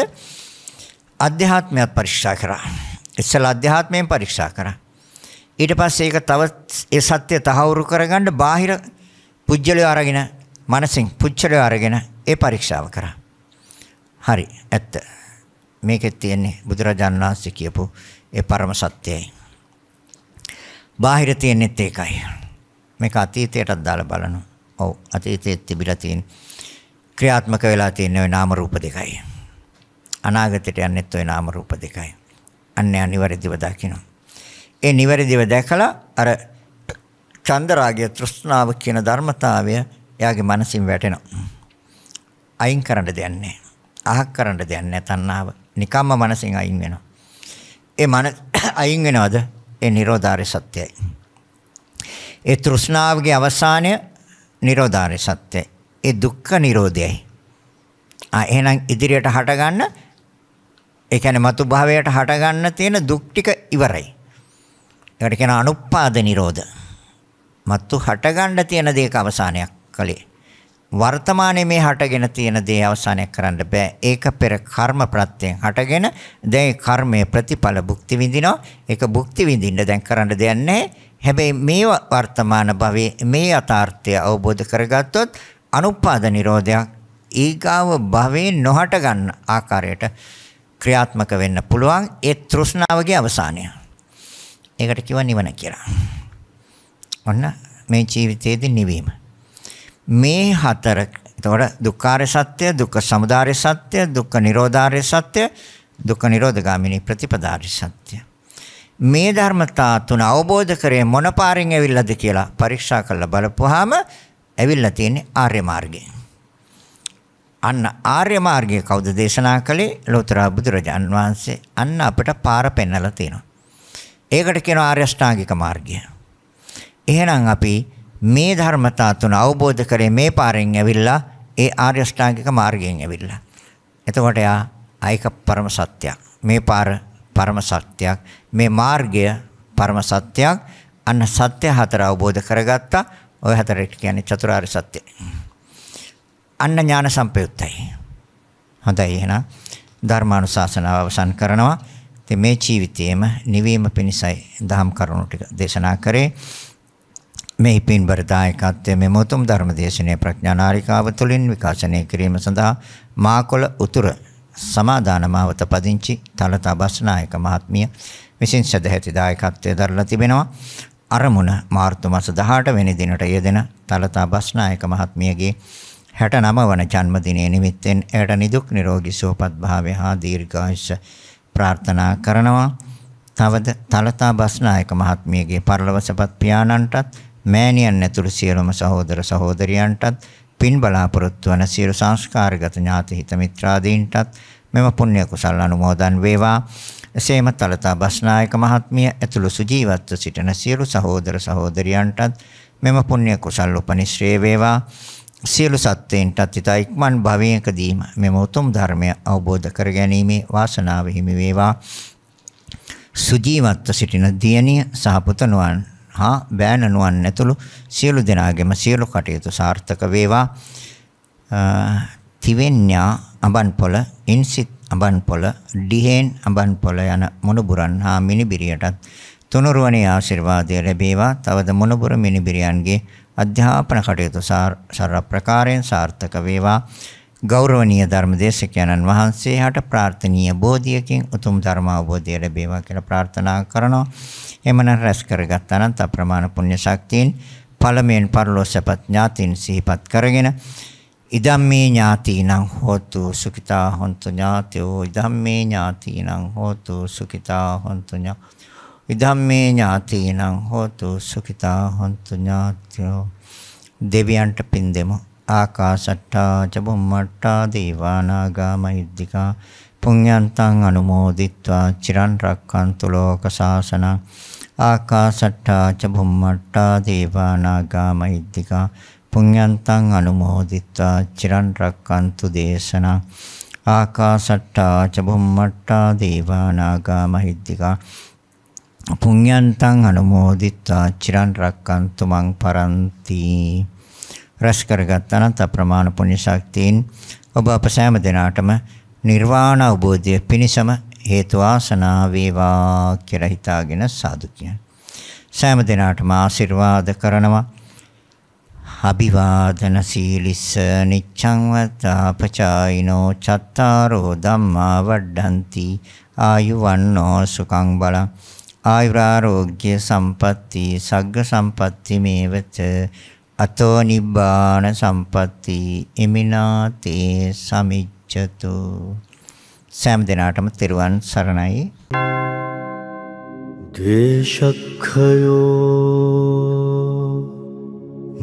අධ්‍යාත්මයත් පරික්ෂා කරා. ඉස්සලා අධ්‍යාත්මයෙන් පරික්ෂා කරා. ඊට පස්සේ ඒක තව ඒ සත්‍ය තහවුරු කරගන්න බාහිර පුජ්‍යලය අරගෙන මනසින් පුච්චලය අරගෙන ඒ පරික්ෂාව කරා. හරි ඇත්ත. මේකේ තියෙන්නේ බුදුරජාණන් වහන්සේ කියපු ඒ පරම සත්‍යයයි. බාහිර තියෙන්නේත් ඒකයි. මේක අතීතයටත් දාලා බලනවා. ඔව් අතීතයේ තිබිලා තියෙන්නේ ක්‍රියාත්මක වෙලා තියෙන ওই නාම රූප දෙකයි. අනාගතයට යන්නෙත් ওই නාම රූප දෙකයි. අන්නේ අනිවැරදිව දකින්න. ඒ නිවැරදිව දැකලා අර චන්ද රාගය තෘෂ්ණාව කියන ධර්මතාවය එයාගේ මනසින් වැටෙනවා. අයින් කරන්න දෙයක් නැහැ. අහක් කරන්න දෙයක් නැහැ තණ්හාව. නිකම්ම මනසින් අයින් වෙනවා. ඒ මන <coughs> අයින් වෙනවද? ඒ Nirodhare සත්‍යයි. ඒ තෘෂ්ණාවගේ අවසානය Nirodhare සත්‍යයි. ඒ දුක්ඛ නිරෝධයයි. ආ එහෙනම් ඉදිරියට හට ගන්න ඒ කියන්නේ මතු භාවයට හට ගන්න තියෙන දුක් ටික ඉවරයි. ඒකට කියන අනුපාද නිරෝධ. මතු හට ගන්න තියෙන දේක අවසානයක් කලේ. වර්තමානයේ මේ හටගෙන තියෙන දේ අවසානයක් කරන්න බෑ. ඒක පෙර කර්ම ප්‍රත්‍යයෙන් හටගෙන දැන් කර්මයේ ප්‍රතිඵල භුක්ති විඳිනවා. ඒක භුක්ති විඳින්න දැන් කරන්න දෙයක් නැහැ. හැබැයි මේ වර්තමාන භවයේ මේ යථාර්ථය අවබෝධ කරගත්තොත් අනුපාද නිරෝධයක් ඊගාව භවේ නොහට ගන්න ආකාරයට ක්‍රියාත්මක වෙන්න පුළුවන් ඒ තෘෂ්ණාවගේ අවසානය. ඒකට කියව නිවන කියලා. ඔන්න මේ ජීවිතයේදී නිවීම. මේ හතර එතකොට දුක්ඛාරය සත්‍ය, දුක්ඛ සමුදාය සත්‍ය, දුක්ඛ නිරෝධාරය සත්‍ය, දුක්ඛ නිරෝධගාමිනී ප්‍රතිපදාරි සත්‍ය. මේ ධර්මතා තුන අවබෝධ කරේ මොන පාරින් ඇවිල්ලාද කියලා පරීක්ෂා කරලා බලපුවාම ඇවිල්ලා තියෙන්නේ ආර්ය මාර්ගය. අන්න ආර්ය මාර්ගය කවුද දේශනා කළේ? ලෝතර බුදුරජාන් වහන්සේ. අන්න අපට පාර පෙන්වලා තියෙනවා. ඒකට කියනවා ආර්ය ශ්‍රාංගික මාර්ගය. එහෙනම් අපි මේ ධර්මතා තුන අවබෝධ කරේ මේ පාරෙන් ඇවිල්ලා ඒ ආර්ය ශ්‍රාංගික මාර්ගයෙන් ඇවිල්ලා. එතකොට යා ආයක පරම සත්‍යයක්. මේ පාර පරම සත්‍යයක්. මේ මාර්ගය පරම සත්‍යයක්. අන්න සත්‍ය හතර අවබෝධ කරගත්තා. ඔය හතරට කියන්නේ චතුරාර්ය සත්‍ය. අන්න ඥාන සම්පයුත්තයි. හොඳයි එහෙනම් ධර්මානුශාසනාව අවසන් කරනවා. ඉතින් මේ ජීවිතයේම නිවීම පිණිසයි දහම් කරුණු ටික දේශනා කරේ. මේ පින්බර දායකත්වයේ මේ මොතුම් ධර්ම දේශනය ප්‍රඥානාරිකාව තුළින් විකාශනය කිරීම සඳහා මාකොළ උතුර සමාදාන මාවත පදිංචි තලතා බස්නායක මහත්මිය විසින් සදැහැති දායකත්වයේ දරලා තිබෙනවා. අරමුණ මාර්තු මාස 18 වෙනි දිනට යෙදෙන තලතා බස්නායක මහත්මියගේ 69 වන ජන්මදිනයේ නිමිත්තෙන් එයට නිදුක් නිරෝගී සුවපත් භාවය හා දීර්ඝායුෂ ප්‍රාර්ථනා කරනවා. තවද තලතා බස්නායක මහත්මියගේ පරලොවසපත් පියාණන්ටත් මෑණියන් ඇතුළු සියලුම සහෝදර සහෝදරියන්ටත් පින් බලාපොරොත්තු වන සියලු සංස්කාරගත ඥාති හිත මිත්‍රාදීන්ටත් මෙම පුණ්‍ය කුසල් අනුමෝදන් වේවා. එසේම තලතා බස්නායක මහත්මිය ඇතුළු සුජීවත්ව සිටින සියලු සහෝදර සහෝදරියන්ටත් මෙම පුණ්‍ය කුසල් උපනිශ්‍රේ වේවා සියලු සත්ත්වයන්ටත් ිතා ඉක්මන් භවයකදීම මෙම උතුම් ධර්මය අවබෝධ කර ගැනීමේ වාසනාව හිමි වේවා සුජීවත්ව සිටින දියණිය සහ පුතණුවන් හා බෑණනුවන් ඇතුළු සියලු දෙනාගේම සියලු කටයුතු සාර්ථක වේවා තිවෙන්‍යා අඹන්පොළ ඉන්සිත් අඹන්පොළ, ඩිහෙන් අඹන්පොළ යන මොනුබුරන් හා මිනිබිරියටත් තුනුරුවනේ ආශිර්වාදය ලැබේවා. තවද මොනුබුර මිනිබිරියන්ගේ අධ්‍යාපන කටයුතු සර්ව ප්‍රකාරයෙන් සාර්ථක වේවා. ගෞරවනීය ධර්මදේශකයන්න් වහන්සේ හට ප්‍රාර්ථනීය බෝධියකින් උතුම් ධර්ම අවබෝධය ලැබේවා කියලා ප්‍රාර්ථනා කරනවා. එමනම් රැස් කරගත් අනන්ත අප්‍රමාණ පුණ්‍ය ශක්තියින් ඵලමෙන් පරලෝසපත් ඥාතින් සිහිපත් කරගෙන ඉදම්මේ ඥාතිනං හෝතු සුඛිතා හොන්තු ඥාතයෝ ඉදම්මේ ඥාතිනං හෝතු සුඛිතා හොන්තු ඥා ඉදම්මේ ඥාතිනං හෝතු සුඛිතා හොන්තු ඥාතයෝ දෙවියන්ට පින් දෙමු ආකාශට්ටා චබුම්මට්ටා දේවානාගා මහිද්దికා පුඤ්ඤන්තං අනුමෝදිත්වා චිරන් රක්칸තු ලෝක සාසනං ආකාශට්ටා චබුම්මට්ටා දේවානාගා මහිද්దికා පුඤ්ඤන්තං අනුමෝදිත්වා චිරන් රැක්කන්තු දේශනා ආකාසට්ටා ච බුම්මට්ටා දේවා නාග මහිද්దికා පුඤ්ඤන්තං අනුමෝදිත්වා චිරන් රැක්කන්තු මං පරන්ති රස කරගත් අනන්ත ප්‍රමාණ පුණ්‍ය ශක්තියින් ඔබ අප සෑම දිනාටම නිර්වාණ අවබෝධය පිණිසම හේතු ආසනා වේවා කියලා හිතාගෙන සාදු කියන. සෑම දිනාටම ආශිර්වාද කරනවා. අභිවාදන සීලිස්ස නිච්ඡං වත්තාපචායිනෝ චත්තාරෝ ධම්මා වඩ්ඩಂತಿ ආයු වන්නෝ සුඛං බලං ආයුරාෝග්‍ය සම්පatti සග්ග සම්පatti මේවච අතෝ නිබ්බාන සම්පatti එමිනාතේ සමිච්ඡතු සෑම දිනාටම තෙරුවන් සරණයි දේශක්ඛයෝ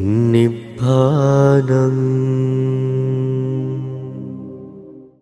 निभानम्